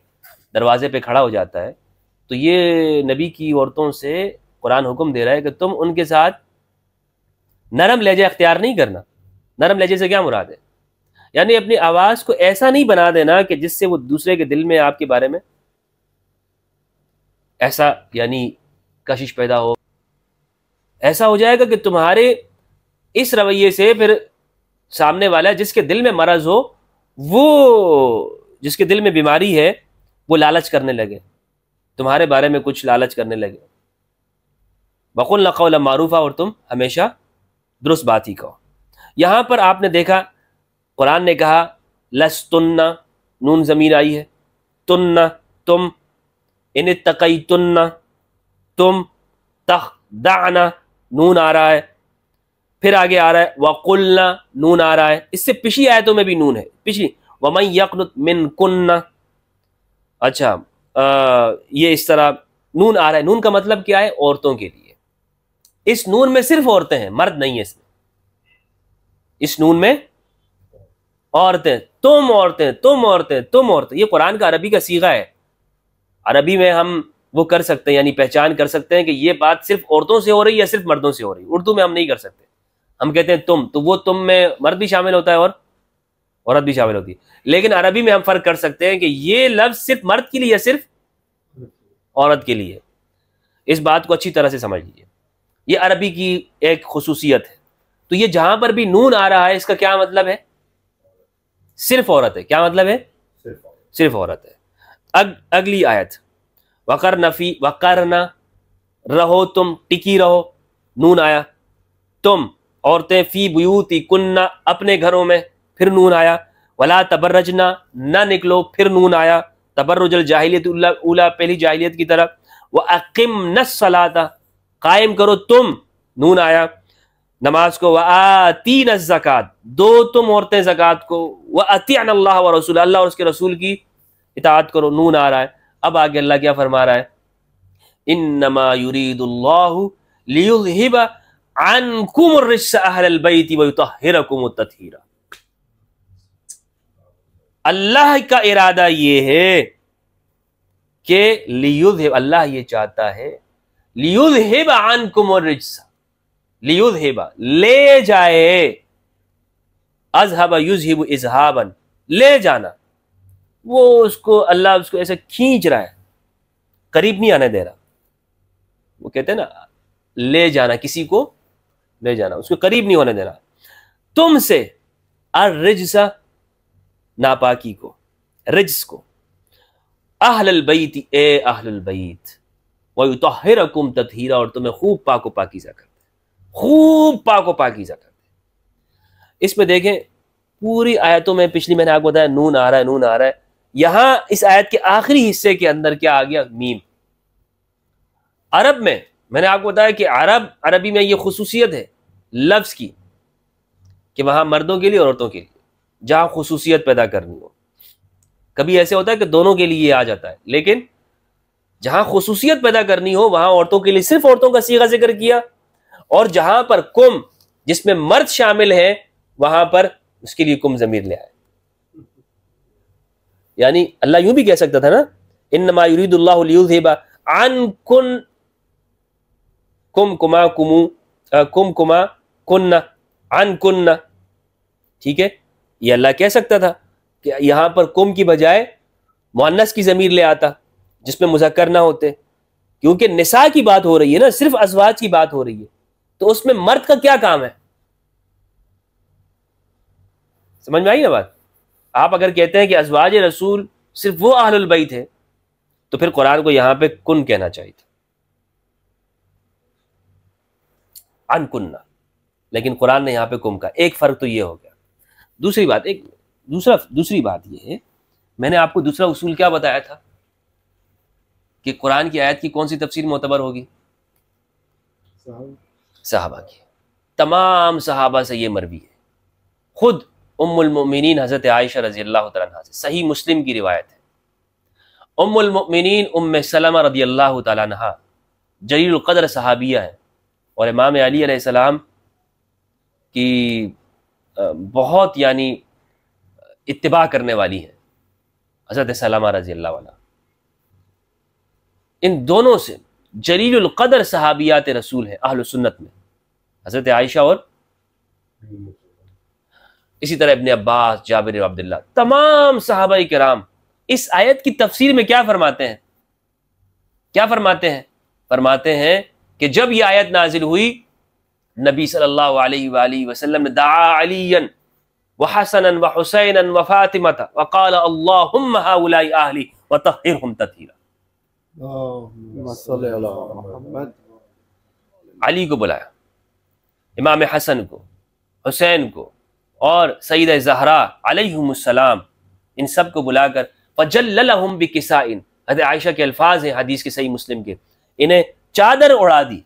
दरवाजे पे खड़ा हो जाता है तो ये नबी की औरतों से कुरान हुक्म दे रहा है कि तुम उनके साथ नरम लहजे अख्तियार नहीं करना नरम लहजे से क्या मुराद है यानी अपनी आवाज़ को ऐसा नहीं बना देना कि जिससे वो दूसरे के दिल में आपके बारे में ऐसा यानी कशिश पैदा हो ऐसा हो जाएगा कि तुम्हारे इस रवैये से फिर सामने वाला जिसके दिल में मरज हो वो जिसके दिल में बीमारी है वो लालच करने लगे तुम्हारे बारे में कुछ लालच करने लगे बकुल कौल मारूफा और तुम हमेशा दुरुस्त बात ही कहो यहां पर आपने देखा कुरान ने कहा लस तुन्ना नून ज़मीन आई है तुन्ना तुम इन तकई तुम तख दाना नून आ रहा है फिर आगे आ रहा है वकुलना नून आ रहा है इससे पिछली आयतों में भी नून है पिछली वमई यकन मिन कुन्ना अच्छा आ, ये इस तरह नून आ रहा है नून का मतलब क्या है औरतों के लिए इस नून में सिर्फ औरतें हैं मर्द नहीं है इसमें इस नून में औरतें तुम औरतें तुम औरतें तुम औरतें ये कुरान का अरबी का सीगा है अरबी में हम वो कर सकते हैं यानी पहचान कर सकते हैं कि ये बात सिर्फ औरतों से हो रही है या सिर्फ मर्दों से हो रही है उर्दू में हम नहीं कर सकते हम कहते हैं तुम तो वो तुम में मर्द भी शामिल होता है और औरत भी शामिल होती है लेकिन अरबी में हम फर्क कर सकते हैं कि ये लफ्ज सिर्फ मर्द के लिए या सिर्फ औरत के लिए इस बात को अच्छी तरह से समझ लीजिए ये अरबी की एक खसूसियत है तो ये जहां पर भी नून आ रहा है इसका क्या मतलब है सिर्फ औरत है क्या मतलब है सिर्फ औरत है अग, अगली आयत वकर नफ़ी वकरना रहो तुम टिकी रहो नून आया तुम औरतें फ़ी बुयूती कुन्ना अपने घरों में फिर नून आया वला तबर्रजना ना निकलो फिर नून आया तबर्रजल जाहिलियत उला, उला पहली जाहिलियत की तरह वह अकिम सलाता कायम करो तुम नून आया नमाज को वह आती नज़क़ात दो तुम औरतें जक़ात को वह अति अल्लाह व रसूल अल्लाह और उसके रसूल की इतात करो नून आ रहा है अब आगे अल्लाह क्या फरमा रहा है इन नमा अल्लाह का इरादा ये है कि लियुद अल्लाह ये चाहता है लियुद हेबा आन कुमर रिजसा लियुद हेबा ले जाए अजहबा युजहिब इजहाबन ले जाना वो उसको अल्लाह उसको ऐसे खींच रहा है करीब नहीं आने दे रहा वो कहते हैं ना ले जाना किसी को ले जाना उसको करीब नहीं होने देना तुमसे अर्रिजसा नापाकी को रिजस को अहलल बैत ए अहलल बैत तथ हीरा और तुम्हें खूब पाको पाकिजा करते खूब पाको पाकीजा करते इसमें देखें पूरी आयतों में पिछली मैंने आपको बताया नून आ रहा है नून आ रहा है यहां इस आयत के आखिरी हिस्से के अंदर क्या आ गया मीम अरब में मैंने आपको बताया कि अरब अरबी में यह खसूसियत है लफ्ज़ की कि वहां मर्दों के लिए औरतों के लिए जहां खसूसियत पैदा करनी हो कभी ऐसे होता है कि दोनों के लिए आ जाता है लेकिन जहां खसूसियत पैदा करनी हो वहां औरतों के लिए सिर्फ औरतों का सीगा जिक्र किया और जहां पर कुम जिसमें मर्द शामिल है वहां पर उसके लिए कुम जमीर ले आए यानी अल्लाह यूं भी कह सकता था ना इन नमायुरीदुल्लाबा कुन कुम कुमा कुमू कुम कुमा कुन्ना अन कुन्ना ठीक है ये अल्लाह कह सकता था कि यहां पर कुम की बजाय मुन्नस की ज़मीर ले आता जिसमें मुजक्कर ना होते क्योंकि निसा की बात हो रही है ना सिर्फ अजवाज की बात हो रही है तो उसमें मर्द का क्या काम है समझ में आई ना बात आप अगर कहते हैं कि अजवाज रसूल सिर्फ वो आहलबई थे तो फिर कुरान को यहां पे कुन कहना चाहिए था अनकुन्ना लेकिन कुरान ने यहाँ पे कुम का एक फ़र्क तो ये हो गया दूसरी बात एक दूसरा दूसरी बात ये है मैंने आपको दूसरा उसूल क्या बताया था कि कुरान की आयत की कौन सी तफसीर मोतबर होगी साहबा की तमाम सहाबा से ये मरवी है खुद उम्मिन हज़रत आयशा रजी अल्लाह तह से सही मुस्लिम की रिवायत है उम्मिन उम सलमा रजी अल्लाह तह जलीलक़दर सहाबिया है और इमाम अली की बहुत यानी इतबा करने वाली है हज़रत सलामा रजी अल्लाह इन दोनों से जलीलक़दर सहाबियात रसूल है अहल सुन्नत में हज़रत आयशा और इसी तरह इबन अब्बास जाबिर अब्दुल्ला तमाम साहबा कराम इस आयत की तफसीर में क्या फरमाते हैं क्या फरमाते हैं फरमाते हैं कि जब यह आयत नाजिल हुई नबी सल्लल्लाहु अलैहि वसल्लम ने दाअलियन व हसन व हुसैन व फातिमा व قال اللهم هؤلاء اهلي وطهرهم تطهيرا अली को बुलाया इमाम हसन को हुसैन को और सईद जहरा अलैहिस्सलाम इन सब को बुलाकर फजल्लहम बिकिसाइन हद आयशा के अल्फाज हैं हदीस के सही मुस्लिम के इन्हें चादर उड़ा दी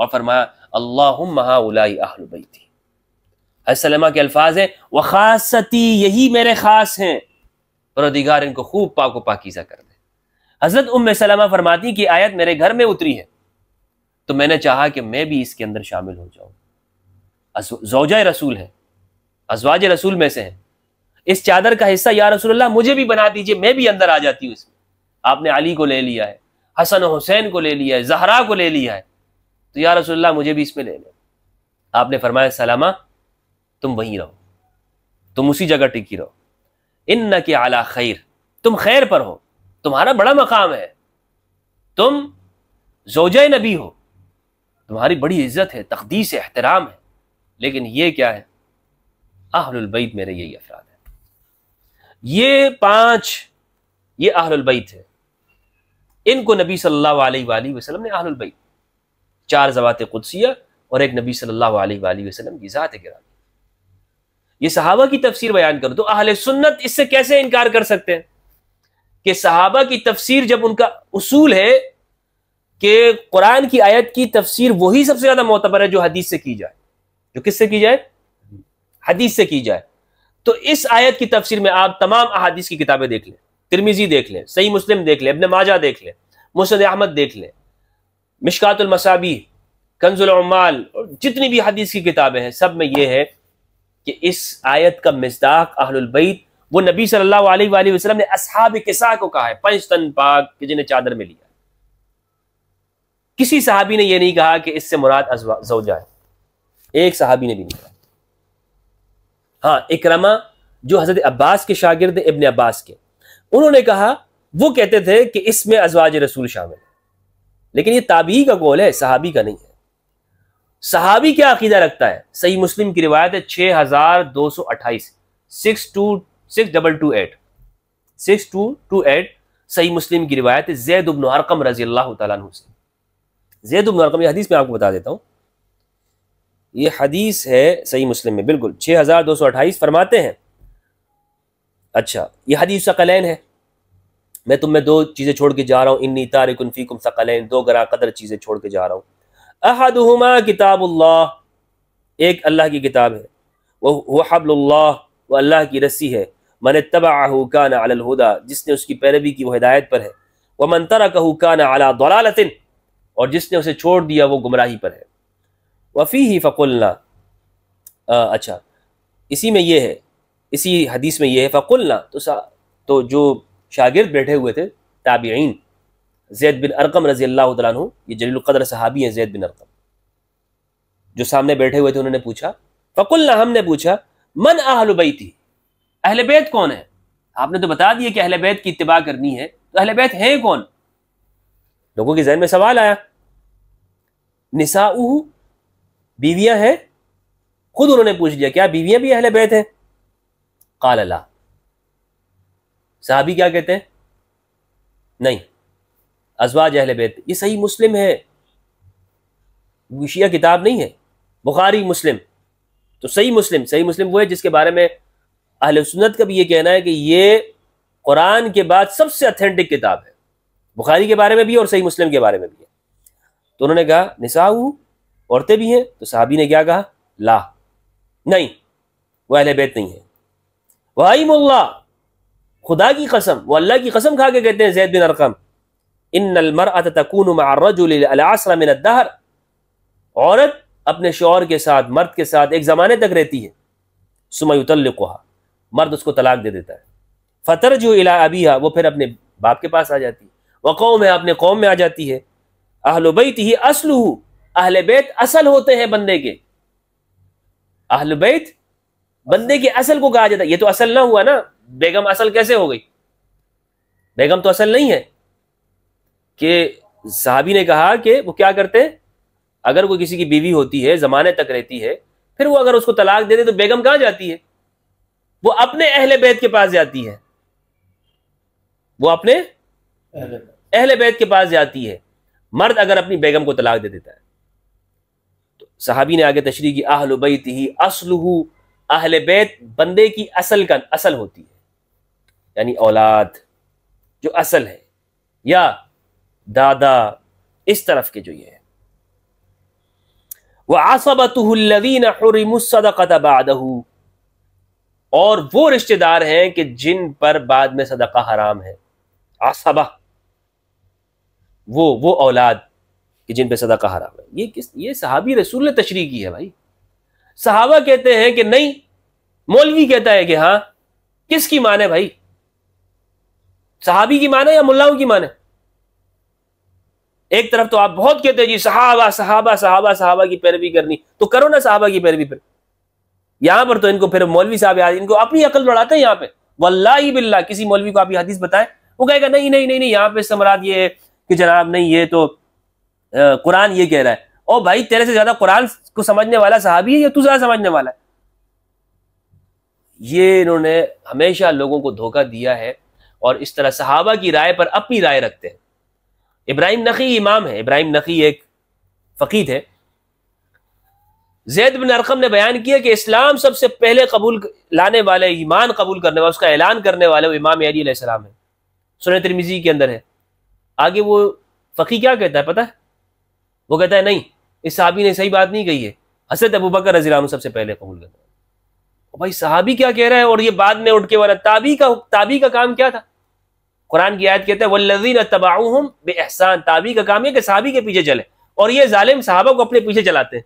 और फरमाया अल्लाहबैती के अल्फाज हैं व खासती यही मेरे खास हैं परदिगार इनको खूब पाको पाकिजा कर दे हजरत उम सलमा फरमाती कि आयत मेरे घर में उतरी है तो मैंने चाहा कि मैं भी इसके अंदर शामिल हो जाऊं जोजा रसूल है अजवाज रसूल में से हैं इस चादर का हिस्सा या रसूल मुझे भी बना दीजिए मैं भी अंदर आ जाती हूँ इसमें आपने अली को ले लिया है हसन हुसैन को ले लिया है जहरा को ले लिया है तो या रसूल मुझे भी इसमें ले लें आपने फरमाया सलामा तुम वहीं रहो तुम उसी जगह टिकी रहो इन न के आला खैर तुम खैर पर हो तुम्हारा बड़ा मकाम है तुम जोजा नबी हो तुम्हारी बड़ी इज्जत है तकदीस एहतराम है लेकिन ये क्या है आहलबैत मेरे यही अफराद हैं ये पांच ये आहलबैत है इनको नबी सल्लल्लाहु अलैहि वसल्लम ने आहलबैत चार जवात कुदसिया और एक नबी सल्लल्लाहु अलैहि वसल्लम की ज़ात गिरामी ये सहाबा की तफसीर बयान करो तो अहल सुन्नत इससे कैसे इनकार कर सकते हैं कि सहाबा की तफसीर जब उनका उसूल है कि कुरान की आयत की तफसीर वही सबसे ज़्यादा मोतबर है जो हदीस से की जाए जो किससे की जाए हदीस से की जाए तो इस आयत की तफसीर में आप तमाम अहादीस की किताबें देख लें तिरमिजी देख लें सही मुस्लिम देख लें अबन माजा देख लें मुसद अहमद देख लें मिशकातुलमसाबी कंजुलमाल और जितनी भी हदीस की किताबें हैं सब में ये है कि इस आयत का मजदाक अहलबैत वो नबी सल्ला वसलम ने असहाब किसा को कहा है पंच तन पाक कि जिन्हें चादर में लिया किसी साहबी ने यह नहीं कहा कि इससे मुराद जौजा जाए एक साहबी ने भी नहीं कहा हाँ इकरमा जो हजरत अब्बास के शागिर्द इबन अब्बास के उन्होंने कहा वो कहते थे कि इसमें अजवाज रसूल शामिल है लेकिन ये ताबी का गोल है सहाबी का नहीं है सहाबी क्या अकीदा रखता है सही मुस्लिम की रिवायत है छः हज़ार दो सौ अट्ठाईस six two six double two eight six two two eight सही मुस्लिम की रिवायत है जैद उबन हरकम रजी अल्लाह तु से जैद उबन हरकम हदीस में आपको बता देता हूँ ये हदीस है सही मुस्लिम में बिल्कुल छः हज़ार दो सौ अट्ठाईस फरमाते हैं अच्छा ये हदीस सकलैन है मैं तुम में दो चीज़ें छोड़ के जा रहा हूँ इन्नी कुम सकलैन दो ग्रा कदर चीज़ें छोड़ के जा रहा हूँ हुमा किताबुल्लाह एक अल्लाह की किताब है वह वह हबल्ला वह अल्लाह की रस्सी है मन तबाहू कान अलहुदा जिसने उसकी पैरवी की वह हिदायत पर है वह मन तरकहू कान अला दौलालतिन और जिसने उसे छोड़ दिया वो गुमराही पर है वफ़ी ही फ़कुलना अच्छा इसी में ये है इसी हदीस में ये है फ़कुलना तो सा तो जो शागिर्द बैठे हुए थे ताबीन जैद बिन अरकम रजी अल्लाह तु ये जलीलकदर सहाबी हैं जैद बिन अरकम जो सामने बैठे हुए थे उन्होंने पूछा फकुल्ला हमने पूछा मन अहल थी अहल बैत कौन है आपने तो बता दिया कि अहल बैत की इतबा करनी है तो अहल बैत हैं कौन लोगों के जहन में सवाल आया निसाऊ बीवियां हैं खुद उन्होंने पूछ लिया क्या बीवियां भी अहले बैत हैं काल अल्लाह साहबी क्या कहते हैं नहीं अजवाज अहल बैत ये सही मुस्लिम है विशिया किताब नहीं है बुखारी मुस्लिम तो सही मुस्लिम सही मुस्लिम वो है जिसके बारे में अहल सुन्नत का भी ये कहना है कि ये कुरान के बाद सबसे अथेंटिक किताब है बुखारी के बारे में भी और सही मुस्लिम के बारे में भी है तो उन्होंने कहा निसाऊ औरतें भी हैं तो साहबी ने क्या कहा ला नहीं वो अहल बैत नहीं है वही मुल्ला खुदा की कसम वो अल्लाह की कसम खा के कहते हैं जैद बिन अरकम इन नलमर तकूनदहर औरत अपने शोर के साथ मर्द के साथ एक ज़माने तक रहती है कोहा मर्द उसको तलाक दे देता है फ़तर जो इला अबीहा वो फिर अपने बाप के पास आ जाती है कौम है अपने कौम में आ जाती है अहलबैत ही असलू अहल बैत असल होते हैं बंदे के अहल बैत बंदे के असल को कहा जाता है ये तो असल ना हुआ ना बेगम असल कैसे हो गई बेगम तो असल नहीं है कि साहबी ने कहा कि वो क्या करते हैं अगर कोई किसी की बीवी होती है जमाने तक रहती है फिर वो अगर उसको तलाक दे दे तो बेगम कहां जाती है वो अपने अहले बैत के पास जाती है वो अपने अहले बैत के पास जाती है मर्द अगर अपनी बेगम को तलाक दे देता है सहाबी ने आगे तशरी की आहल बैत ही असलहू अहल बैत बंदे की असल का असल होती है यानी औलाद जो असल है या दादा इस तरफ के जो ये है वह आसबतुल्लवीनबादहू और वो रिश्तेदार हैं कि जिन पर बाद में सदका हराम है आसबा वो वो औलाद कि जिन पे सदा हराम है ये किस ये सहाबी रसूल ने तशरी की है भाई सहाबा कहते हैं कि नहीं मौलवी कहता है कि हाँ किसकी माने भाई सहाबी की माने या मुल्लाओं की माने एक तरफ तो आप बहुत कहते हैं जी सहाबा सहाबा सहाबा सहाबा की पैरवी करनी तो करो ना सहाबा की पैरवी पर यहां पर तो इनको फिर मौलवी साहब याद इनको अपनी अकल बढ़ाते हैं यहां पे वल्ला बिल्ला किसी मौलवी को आप ये हदीस बताएं वो कहेगा नहीं नहीं नहीं नहीं यहां पे समराद ये कि जनाब नहीं ये तो कुरान ये कह रहा है ओ भाई तेरे से ज्यादा कुरान को समझने वाला साहबी है या तू ज्यादा समझने वाला है ये इन्होंने हमेशा लोगों को धोखा दिया है और इस तरह सहाबा की राय पर अपनी राय रखते हैं इब्राहिम नकी इमाम है इब्राहिम नकी एक फकीर है जैद बिन अरकम ने बयान किया कि इस्लाम सबसे पहले कबूल लाने वाले ईमान कबूल करने वाले उसका ऐलान करने वाले वो इमाम अली है सुन तिरमिजी के अंदर है आगे वो फ़की क्या कहता है पता है वो कहता है नहीं इस साहबी ने सही बात नहीं कही है हसरत अबू बकर रजी सबसे पहले कबूल कर भाई साहबी क्या कह रहा है और ये बाद में उठ के वाला ताबी का ताबी का काम क्या था कुरान की आयत कहते हैं वल्लजीन बे एहसान ताबी का काम है कि साहबी के पीछे चले और ये जालिम साहबा को अपने पीछे चलाते हैं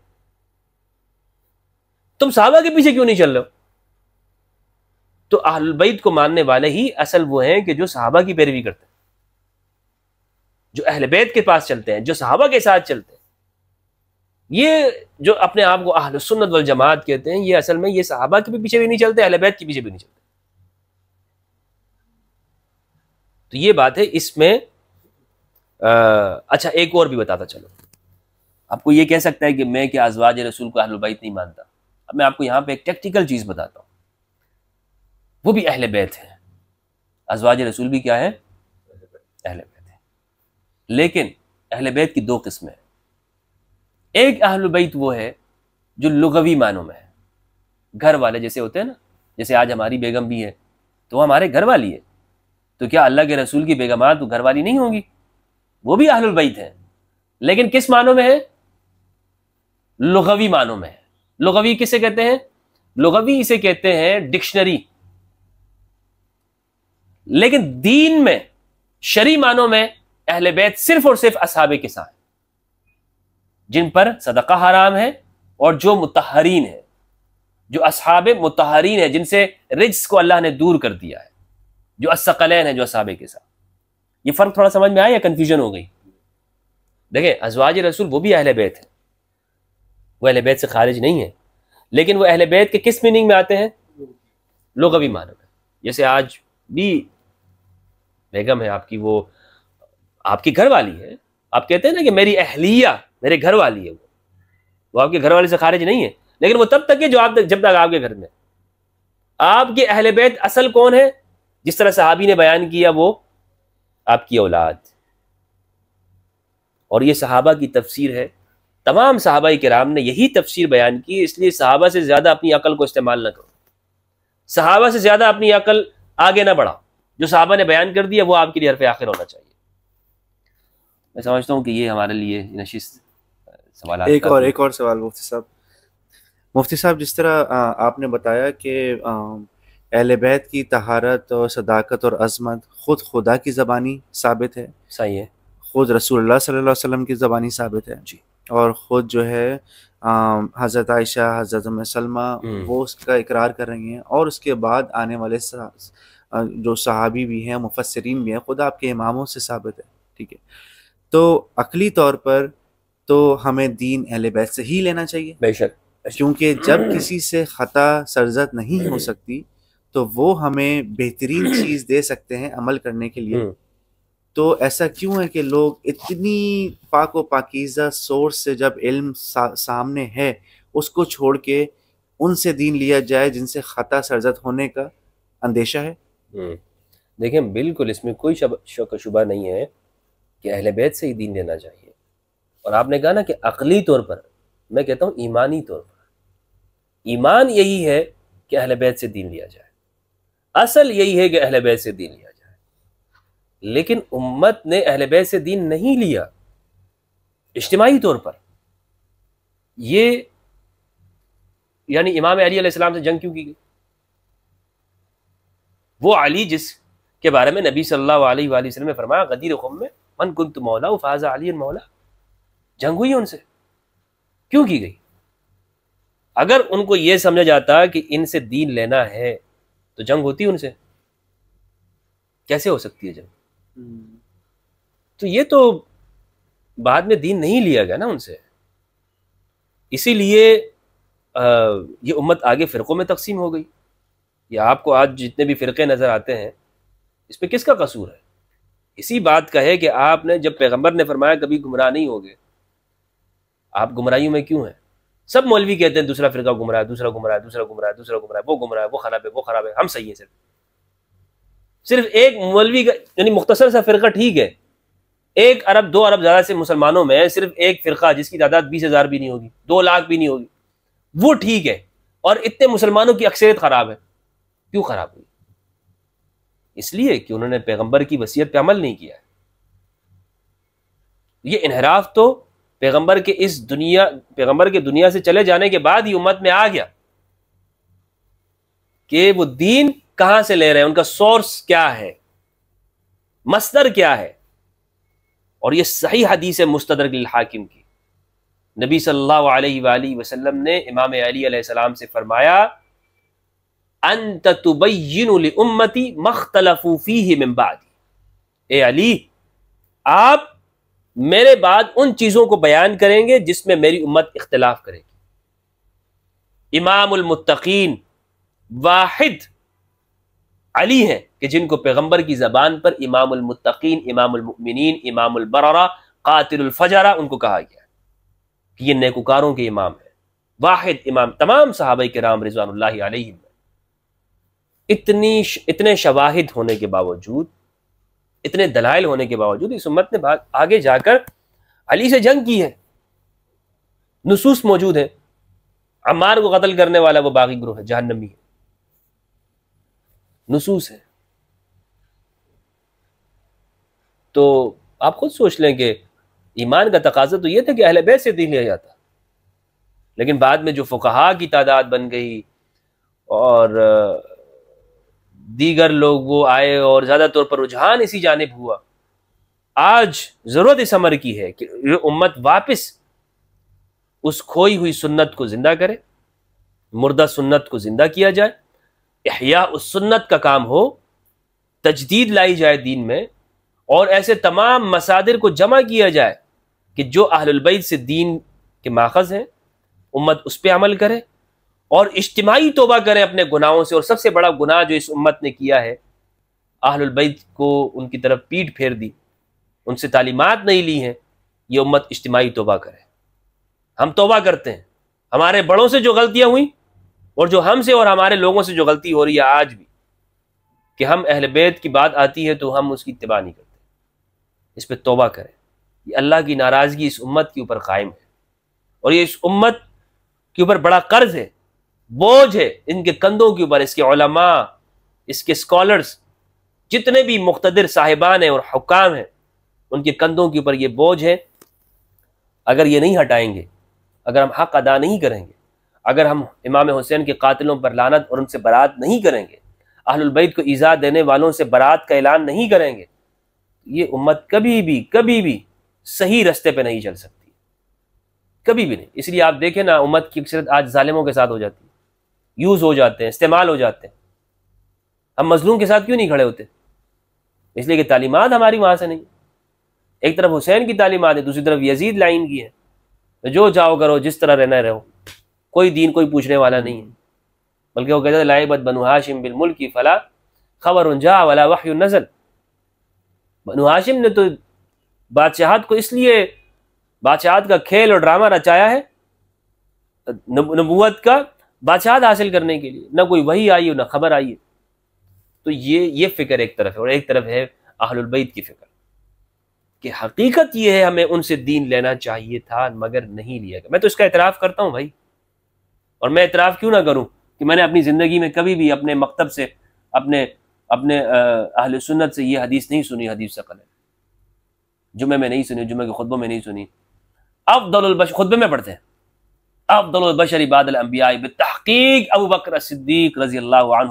तुम साहबा के पीछे क्यों नहीं चल रहे हो तो अहलबैद को मानने वाले ही असल वो हैं कि जो साहबा की पैरवी करते हैं जो अहलबैद के पास चलते हैं जो साहबा के साथ चलते हैं ये जो अपने आप को अहल सुन्नत वल जमात कहते हैं ये असल में ये सहाबा के भी पीछे भी नहीं चलते अहल बैत के पीछे भी नहीं चलते तो ये बात है इसमें अच्छा एक और भी बताता चलो आपको ये कह सकता है कि मैं क्या आजवाज रसूल को अहल बैत नहीं मानता अब मैं आपको यहां पे एक टेक्टिकल चीज़ बताता हूं वो भी अहल बैत है अजवाज रसूल भी क्या है अहल बैत है लेकिन अहल बैत की दो किस्में हैं एक बैत वो है जो लुगवी मानों में है घर वाले जैसे होते हैं ना जैसे आज हमारी बेगम भी है तो हमारे घर वाली है तो क्या अल्लाह के रसूल की बेगमात तो घर वाली नहीं होंगी वो भी अहलबैत है लेकिन किस मानों में है लुगवी मानों में है लुगवी किसे कहते हैं लुगवी इसे कहते हैं डिक्शनरी लेकिन दीन में शरी मानों में अहल बैत सिर्फ और सिर्फ असाबे के साथ जिन पर सदका हराम है और जो मुतहरीन है जो असहाब मुतहरीन है जिनसे रिज्स को अल्लाह ने दूर कर दिया है जो असकलैन है जो असहाबे के साथ ये फ़र्क थोड़ा समझ में आया या कन्फ्यूजन हो गई देखें अजवाज रसूल वो भी अहल बैत है वह अहल बैत से खारिज नहीं है लेकिन वह अहल बैत के किस मीनिंग में आते हैं लोग अभी मानव है जैसे आज भी बेगम है आपकी वो आपकी घर वाली है आप कहते हैं ना कि मेरी अहलिया मेरे घर वाली है वो वो आपके घर वाले से खारिज नहीं है लेकिन वो तब तक है जो आप तक जब तक आपके घर में आपके अहल बैत असल कौन है जिस तरह सहाबी ने बयान किया वो आपकी औलाद और ये सहाबा की तफसीर है तमाम सहाबा कराम ने यही तफसीर बयान की इसलिए सहाबा से ज़्यादा अपनी अकल को इस्तेमाल ना करो सहाबा से ज़्यादा अपनी अकल आगे ना बढ़ाओ जो सहाबा ने बयान कर दिया वो आपके लिए हरफ आखिर होना चाहिए मैं समझता हूँ कि ये हमारे लिए नशिस्त सवाल एक और एक और सवाल मुफ्ती साहब मुफ्ती साहब जिस तरह आपने बताया कि अहल बैत की तहारत और सदाकत और अजमत ख़ुद खुदा की ज़बानी साबित है सही है ख़ुद रसूल सल्ला वसम की ज़बानी साबित है जी और ख़ुद जो है हज़रत आयशा हज़रत सलमा हम्म। वो उसका इकरार कर रही हैं और उसके बाद आने वाले जो सहाबी भी हैं मुफसरीन भी हैं खुद आपके इमामों से साबित है ठीक है तो अकली तौर पर तो हमें दीन अहल बैत से ही लेना चाहिए बेशक क्योंकि जब किसी से ख़ता सरजत नहीं हो सकती तो वो हमें बेहतरीन चीज़ दे सकते हैं अमल करने के लिए हम्म। तो ऐसा क्यों है कि लोग इतनी पाक व पाकिज़ा सोर्स से जब इल्म सा, सामने है उसको छोड़ के उनसे दीन लिया जाए जिनसे ख़ता सरजत होने का अंदेशा है हम्म। देखें बिल्कुल इसमें कोई शक शुबा नहीं है कि अहल बैत से ही दीन लेना चाहिए और आपने कहा ना कि अकली तौर पर मैं कहता हूँ ईमानी तौर पर ईमान यही है कि अहल बैत से दीन लिया जाए असल यही है कि अहल बैत से दीन लिया जाए लेकिन उम्मत ने अहल बैत से दीन नहीं लिया इज्तमाही तौर पर ये यानी इमाम अली से जंग क्यों की गई वो अली जिस के बारे में नबी सल्लल्लाहु अलैहि वसल्लम ने फरमाया गदीर में मन कुंत मौला फाजा अली मौला जंग हुई उनसे क्यों की गई अगर उनको यह समझा जाता कि इनसे दीन लेना है तो जंग होती उनसे कैसे हो सकती है जंग हम्म। तो ये तो बाद में दीन नहीं लिया गया ना उनसे इसीलिए ये उम्मत आगे फ़िरक़ों में तकसीम हो गई ये आपको आज जितने भी फ़िरक़े नज़र आते हैं इस पर किसका कसूर है इसी बात का है कि आपने जब पैगंबर ने फरमाया कभी गुमराह नहीं होगे आप गुमराहियों में क्यों हैं सब मौलवी कहते हैं दूसरा फिरका गुमराह है दूसरा गुमराह है दूसरा गुमराह है दूसरा गुमराह है वो गुमराह है वो खराब है वो खराब है हम सही है सिर्फ सिर्फ एक मौलवी का यानी मुख्तसर सा फिरका ठीक है एक अरब दो अरब ज़्यादा से मुसलमानों में सिर्फ एक फ़िरका जिसकी तादाद बीस हज़ार भी नहीं होगी दो लाख भी नहीं होगी वो ठीक है और इतने मुसलमानों की अक्सरियत ख़राब है क्यों ख़राब हुई इसलिए कि उन्होंने पैगम्बर की वसीयत पर अमल नहीं किया ये इनहराफ तो पैगंबर के इस दुनिया पैगंबर के दुनिया से चले जाने के बाद ही उम्मत में आ गया कि वो दीन कहां से ले रहे हैं उनका सोर्स क्या है मस्तर क्या है और ये सही हदीस है मुस्तर हाकिम की नबी सल्लल्लाहु अलैहि वसल्लम ने इमाम अली सलाम से फरमाया अंत तुबैन उम्मती मख्तलफूफी ही मिम्बादी ए अली आप मेरे बाद उन चीज़ों को बयान करेंगे जिसमें मेरी उम्मत इख्तलाफ करेगी इमामतकीन वाहिद अली हैं कि जिनको पैगंबर की ज़बान पर इमामतकीन इमाममिन इमामबरा कातिलफजरा उनको कहा गया कि ये नेकुकारों के इमाम हैं वाहिद इमाम तमाम सहाबा के राम रिजवान इतनी इतने शवाहिद होने के बावजूद इतने दलाइल होने के बावजूद इस उम्मत ने भाग आगे जाकर अली से जंग की है नसूस मौजूद है अमार को कत्ल करने वाला वो बागी ग्रोह है जहन्नमी है नसूस है तो आप खुद सोच लें कि ईमान का तकाजा तो ये था कि अहल बैस से दीन लिया जाता लेकिन बाद में जो फुकाहा की तादाद बन गई और दीगर लोग वो आए और ज़्यादा तौर पर रुझान इसी जानब हुआ आज ज़रूरत इस अमर की है कि उम्मत वापस उस खोई हुई सुन्नत को ज़िंदा करे मुर्दा सुन्नत को ज़िंदा किया जाए अहिया उस सुन्नत का काम हो तजदीद लाई जाए दीन में और ऐसे तमाम मसादिर को जमा किया जाए कि जो अहलबैत से दीन के माखज हैं उम्मत उस पर अमल करे और इज्तमाही तोबा करें अपने गुनाहों से और सबसे बड़ा गुनाह जो इस उम्मत ने किया है आहलबैत को उनकी तरफ पीठ फेर दी उनसे तालीमत नहीं ली हैं ये उम्मत इज्तमाही तोबा करे हम तोबा करते हैं हमारे बड़ों से जो गलतियां हुई और जो हमसे और हमारे लोगों से जो गलती हो रही है आज भी कि हम अहलबैत की बात आती है तो हम उसकी इतबा नहीं करते इस पर तोबा करें ये अल्लाह की नाराज़गी इस उम्मत के ऊपर कायम है और ये इस उम्मत के ऊपर बड़ा कर्ज है बोझ है इनके कंधों के ऊपर इसके ओलमा इसके स्कॉलर्स जितने भी मुख्तर साहिबान हैं और हुकाम हैं उनके कंधों के ऊपर ये बोझ है अगर ये नहीं हटाएंगे अगर हम हक अदा नहीं करेंगे अगर हम इमाम हुसैन के कातिलों पर लानत और उनसे बरात नहीं करेंगे अहलबैद को ईज़ा देने वालों से बरात का ऐलान नहीं करेंगे ये उम्मत कभी भी कभी भी सही रस्ते पे नहीं चल सकती कभी भी नहीं इसलिए आप देखें ना उम्मत की अक्सरत आज ालिमों के साथ हो जाती है यूज हो जाते हैं इस्तेमाल हो जाते हैं हम मजलूम के साथ क्यों नहीं खड़े होते इसलिए कि तालीमत हमारी वहाँ से नहीं एक तरफ हुसैन की तालीमत है दूसरी तरफ यजीद लाइन की है तो जो जाओ करो जिस तरह रहना रहो कोई दीन कोई पूछने वाला नहीं है बल्कि वो कहते लाइब बनु हाशिम बिल मुल्क की फला खबर उनजा वाला वाह नजर बनु हाशिम ने तो बादशाहत को इसलिए बादशाहत का खेल और ड्रामा रचाया है नबूत का बादशाह हासिल करने के लिए ना कोई वही आई हो ना खबर आई तो ये ये फिक्र एक तरफ है और एक तरफ है अहलबैत की फिक्र कि हकीकत ये है हमें उनसे दीन लेना चाहिए था मगर नहीं लिया गया मैं तो इसका इतराफ़ करता हूँ भाई और मैं इतराफ़ क्यों ना करूँ कि मैंने अपनी ज़िंदगी में कभी भी अपने मकतब से अपने अपने अहल सुन्नत से ये हदीस नहीं सुनी हदीस सकल है जुमे में नहीं सुनी जुमे के खुतबों में नहीं सुनी अब दौलबश खुतबे में पढ़ते हैं अफदलबशर इबादलम्बियाबतहकीक अबू बकर सिद्दीक रजी अल्लाह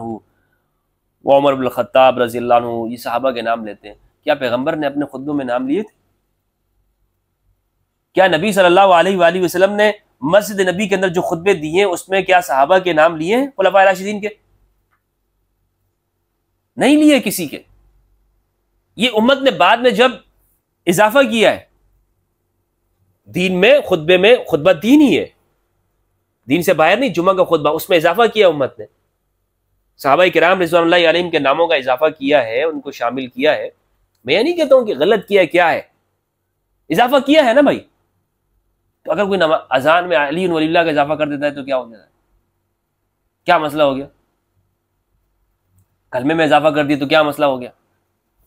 उमर ख़त्ताब रजी अल्लाह ये साहबा के नाम लेते हैं क्या पैगम्बर ने अपने खुदों में नाम लिए थे क्या नबी सल्लल्लाहु अलैहि वसल्लम ने मस्जिद नबी के अंदर जो खुतबे दिए उसमें क्या साहबा के नाम लिए हैं खुलफा राशिदीन के नहीं लिए किसी के ये उम्मत ने बाद में जब इजाफा किया है दीन में खुतबे में खुतबा दीन ही है दीन से बाहर नहीं जुमा का खुतबा उसमें इजाफा किया उम्मत ने साहबा कराम रजवान के नामों का इजाफा किया है उनको शामिल किया है मैं यह नहीं कहता हूँ कि गलत किया क्या है इजाफा किया है ना भाई तो अगर कोई अजान में अली वलील्ला का इजाफा कर देता है तो क्या हो जाता है क्या मसला हो गया कलमे में इजाफा कर दिया तो क्या मसला हो गया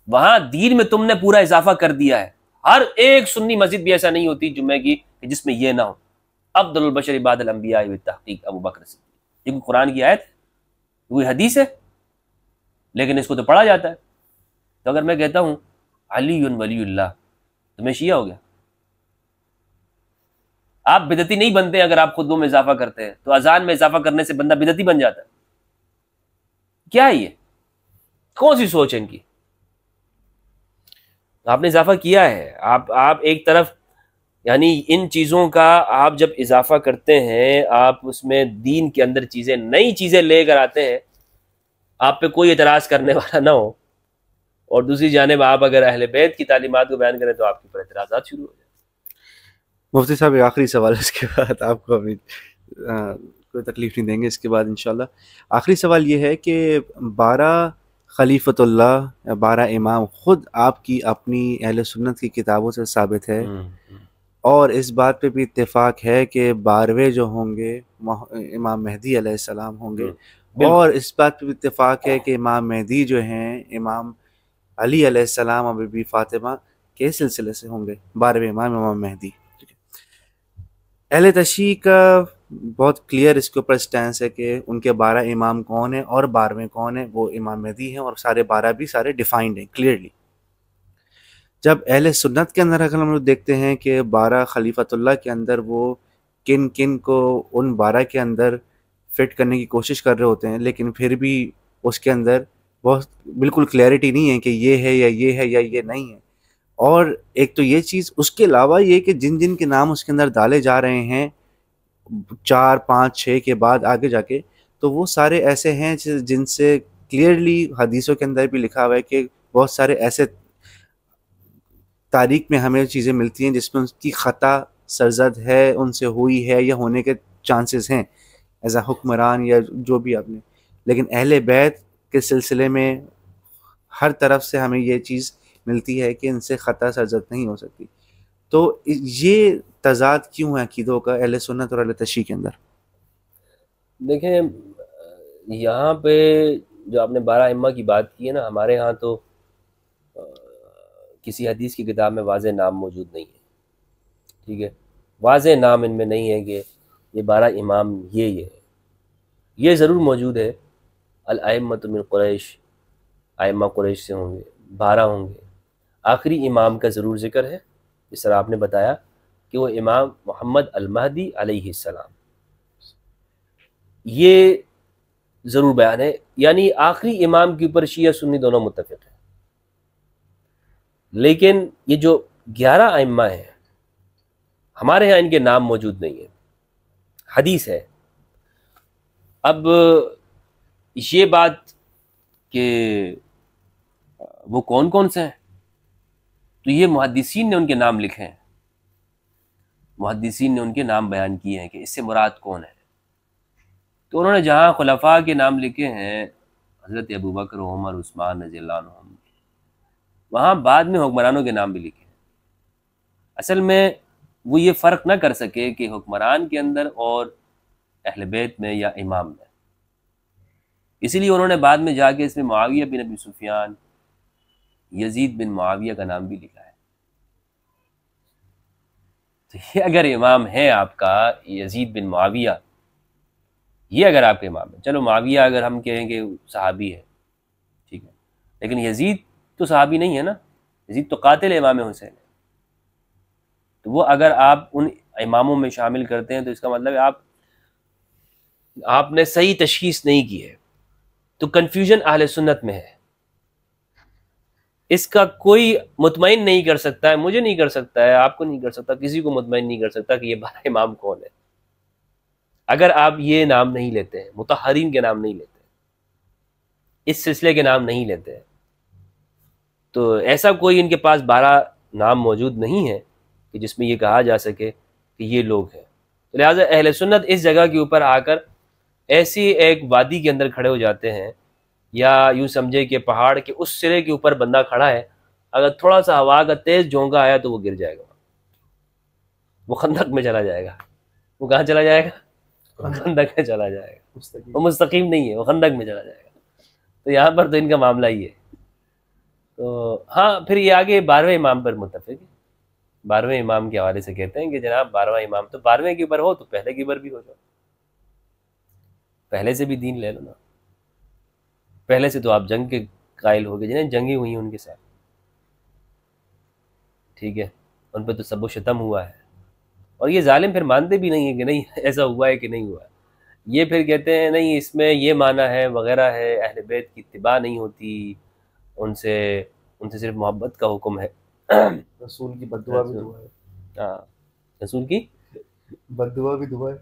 वहां दीन में तुमने पूरा इजाफा कर दिया है हर एक सुन्नी मस्जिद भी ऐसा नहीं होती जुम्मे की जिसमें यह ना हो अब्दुलबशर इबादलम्बिया तहकीक अबू बकर सिद्दीक ये कुरान की आयत है हदीस है लेकिन इसको तो पढ़ा जाता है तो अगर मैं कहता हूँ अली वलील्ला तो मैं शिया हो गया आप बिदती नहीं बनते अगर आप खुदबों में इजाफा करते हैं तो अजान में इजाफा करने से बंदा बिदती बन जाता है क्या है ये कौन सी सोच है इनकी आपने इजाफा किया है आप आप एक तरफ यानी इन चीज़ों का आप जब इजाफा करते हैं आप उसमें दीन के अंदर चीज़ें नई चीज़ें लेकर आते हैं आप पे कोई एतराज़ करने वाला ना हो और दूसरी जानब आप अगर अहल बैत की तालीमत को बयान करें तो आपके ऊपर एतराज़ा शुरू हो जाए मुफ्ती साहब आखिरी सवाल इसके बाद आपको अभी कोई तकलीफ नहीं देंगे इसके बाद इन आखिरी सवाल ये है कि बारह खलीफतुल्ला बारह इमाम ख़ुद आपकी अपनी अहल सुन्नत की किताबों से साबित है हम्म, हम्म। और इस बात पे भी इतफाक़ है कि बारहवें जो होंगे इमाम मेहदी आलाम होंगे हम्म, और इस बात पे भी इतफाक़ है कि इमाम मेहदी जो हैं इमाम अली आलाम और बीबी फातिमा के सिलसिले से होंगे बारहवें इमाम इमाम मेहदी अहल तशी का बहुत क्लियर इसके ऊपर स्टैंड है कि उनके बारह इमाम कौन है और बारहवें कौन है वो इमाम मेहदी हैं और सारे बारह भी सारे डिफाइंड हैं क्लियरली जब अहल सुन्नत के अंदर अगर हम लोग देखते हैं कि बारह खलीफतुल्ला के अंदर वो किन किन को उन बारह के अंदर फिट करने की कोशिश कर रहे होते हैं लेकिन फिर भी उसके अंदर बहुत बिल्कुल क्लैरिटी नहीं है कि ये है या ये है या ये नहीं है और एक तो ये चीज़ उसके अलावा ये कि जिन जिन के नाम उसके अंदर डाले जा रहे हैं चार पाँच छः के बाद आगे जाके तो वो सारे ऐसे हैं जिनसे क्लियरली हदीसों के अंदर भी लिखा हुआ है कि बहुत सारे ऐसे तारीख में हमें चीज़ें मिलती हैं जिसमें उनकी ख़ता सरजद है उनसे हुई है या होने के चांसेस हैं एज आ हुक्मरान या जो भी आपने लेकिन अहल बैत के सिलसिले में हर तरफ से हमें ये चीज़ मिलती है कि इनसे ख़ता सरजद नहीं हो सकती तो ये तजाद क्यों है अकीदों का अहल सुनत और अल तशी के अंदर देखें यहाँ पे जो आपने बारह इमा की बात की है ना हमारे यहाँ तो किसी हदीस की किताब में वाज नाम मौजूद नहीं है ठीक है वाज नाम इनमें नहीं है कि ये बारह इमाम ये ये है ये ज़रूर मौजूद है अलमत मिन आयमा क्रैश से होंगे बारह होंगे आखिरी इमाम का ज़रूर ज़िक्र है जिस तरह आपने बताया कि वो इमाम मोहम्मद अलमहदी आलाम ये ज़रूर बयान है यानी आखिरी इमाम के ऊपर शिया सुन्नी दोनों मुतफ़ हैं लेकिन ये जो ग्यारह आइम्मा हैं हमारे यहाँ इनके नाम मौजूद नहीं है हदीस है अब ये बात कि वो कौन कौन से हैं तो ये मुहदसिन ने उनके नाम लिखे हैं मुहदसिन ने उनके नाम बयान किए हैं कि इससे मुराद कौन है तो उन्होंने जहाँ खलफा के नाम लिखे हैं हज़रत अबू बकर उमर उस्मान रजील्ला वहाँ बाद में हुक्मरानों के नाम भी लिखे असल में वो ये फ़र्क ना कर सके कि हुक्मरान के अंदर और अहल बैत में या इमाम में इसीलिए उन्होंने बाद में जाके इसमें माविया बिन अबी सुफियान यजीद बिन माविया का नाम भी लिखा है तो ये अगर इमाम है आपका यजीद बिन माविया ये अगर आपके इमाम है चलो माविया अगर हम कहें कि सहाबी है ठीक है लेकिन यजीद तो सहाबी नहीं है ना यजीद तो कातिल इमाम हुसैन है तो वो अगर आप उन इमामों में शामिल करते हैं तो इसका मतलब आप आपने सही तशीस नहीं की है तो कन्फ्यूजन अहल सुन्नत में है इसका कोई मुतमिन नहीं कर सकता है मुझे नहीं कर सकता है आपको नहीं कर सकता किसी को मुतमिन नहीं कर सकता कि ये बारह इमाम कौन है अगर आप ये नाम नहीं लेते हैं मुतहरीन के नाम नहीं लेते इस सिलसिले के नाम नहीं लेते हैं तो ऐसा कोई इनके पास बारह नाम मौजूद नहीं है कि जिसमें ये कहा जा सके कि ये लोग हैं तो लिहाजा अहल सुन्नत इस जगह के ऊपर आकर ऐसी एक वादी के अंदर खड़े हो जाते हैं या यूँ समझे कि पहाड़ के उस सिरे के ऊपर बंदा खड़ा है अगर थोड़ा सा हवा का तेज़ झोंका आया तो वो गिर जाएगा वो खंदक में चला जाएगा वो कहाँ चला जाएगा खंदक में चला जाएगा वो मुस्तकीम नहीं है वो खंदक में चला जाएगा तो यहाँ पर तो इनका मामला ही है तो हाँ फिर ये आगे बारहवें इमाम पर मुतफिक है बारहवें इमाम के हवाले से कहते हैं कि जनाब बारहवा इमाम तो बारहवें की उम्र हो तो पहले की उम्र भी हो जाओ पहले से भी दीन ले लो ना पहले से तो आप जंग के कायल हो गए जिन्हें जंगी हुई हैं उनके साथ ठीक है उन पर तो सबो शतम हुआ है और ये ालिम फिर मानते भी नहीं है कि नहीं ऐसा हुआ है कि नहीं हुआ ये फिर कहते हैं नहीं इसमें ये माना है वगैरह है अहल बैत की इतबा नहीं होती उनसे उनसे सिर्फ मोहब्बत का हुक्म है रसूल की बदुआ भी दुआ है हाँ रसूल की बदुआ भी दुआ है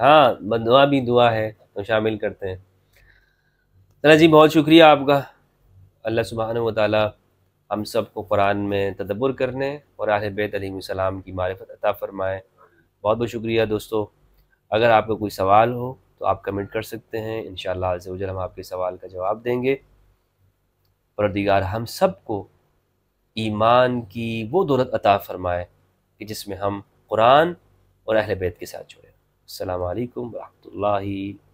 हाँ बदुआ भी दुआ है तो शामिल करते हैं तला जी बहुत शुक्रिया आपका अल्लाह सुबहान वाली हम सब को कुरान में तदब्बर करने और आह बेत सलाम की मारफत अता फ़रमाए बहुत बहुत शुक्रिया दोस्तों अगर आपका कोई सवाल हो तो आप कमेंट कर सकते हैं इन शाला हम आपके सवाल का जवाब देंगे परदिगार हम सबको ईमान की वो दौलत अता फरमाए कि जिसमें हम कुरान और अहल बैत के साथ जुड़े अल्लाम वरहमल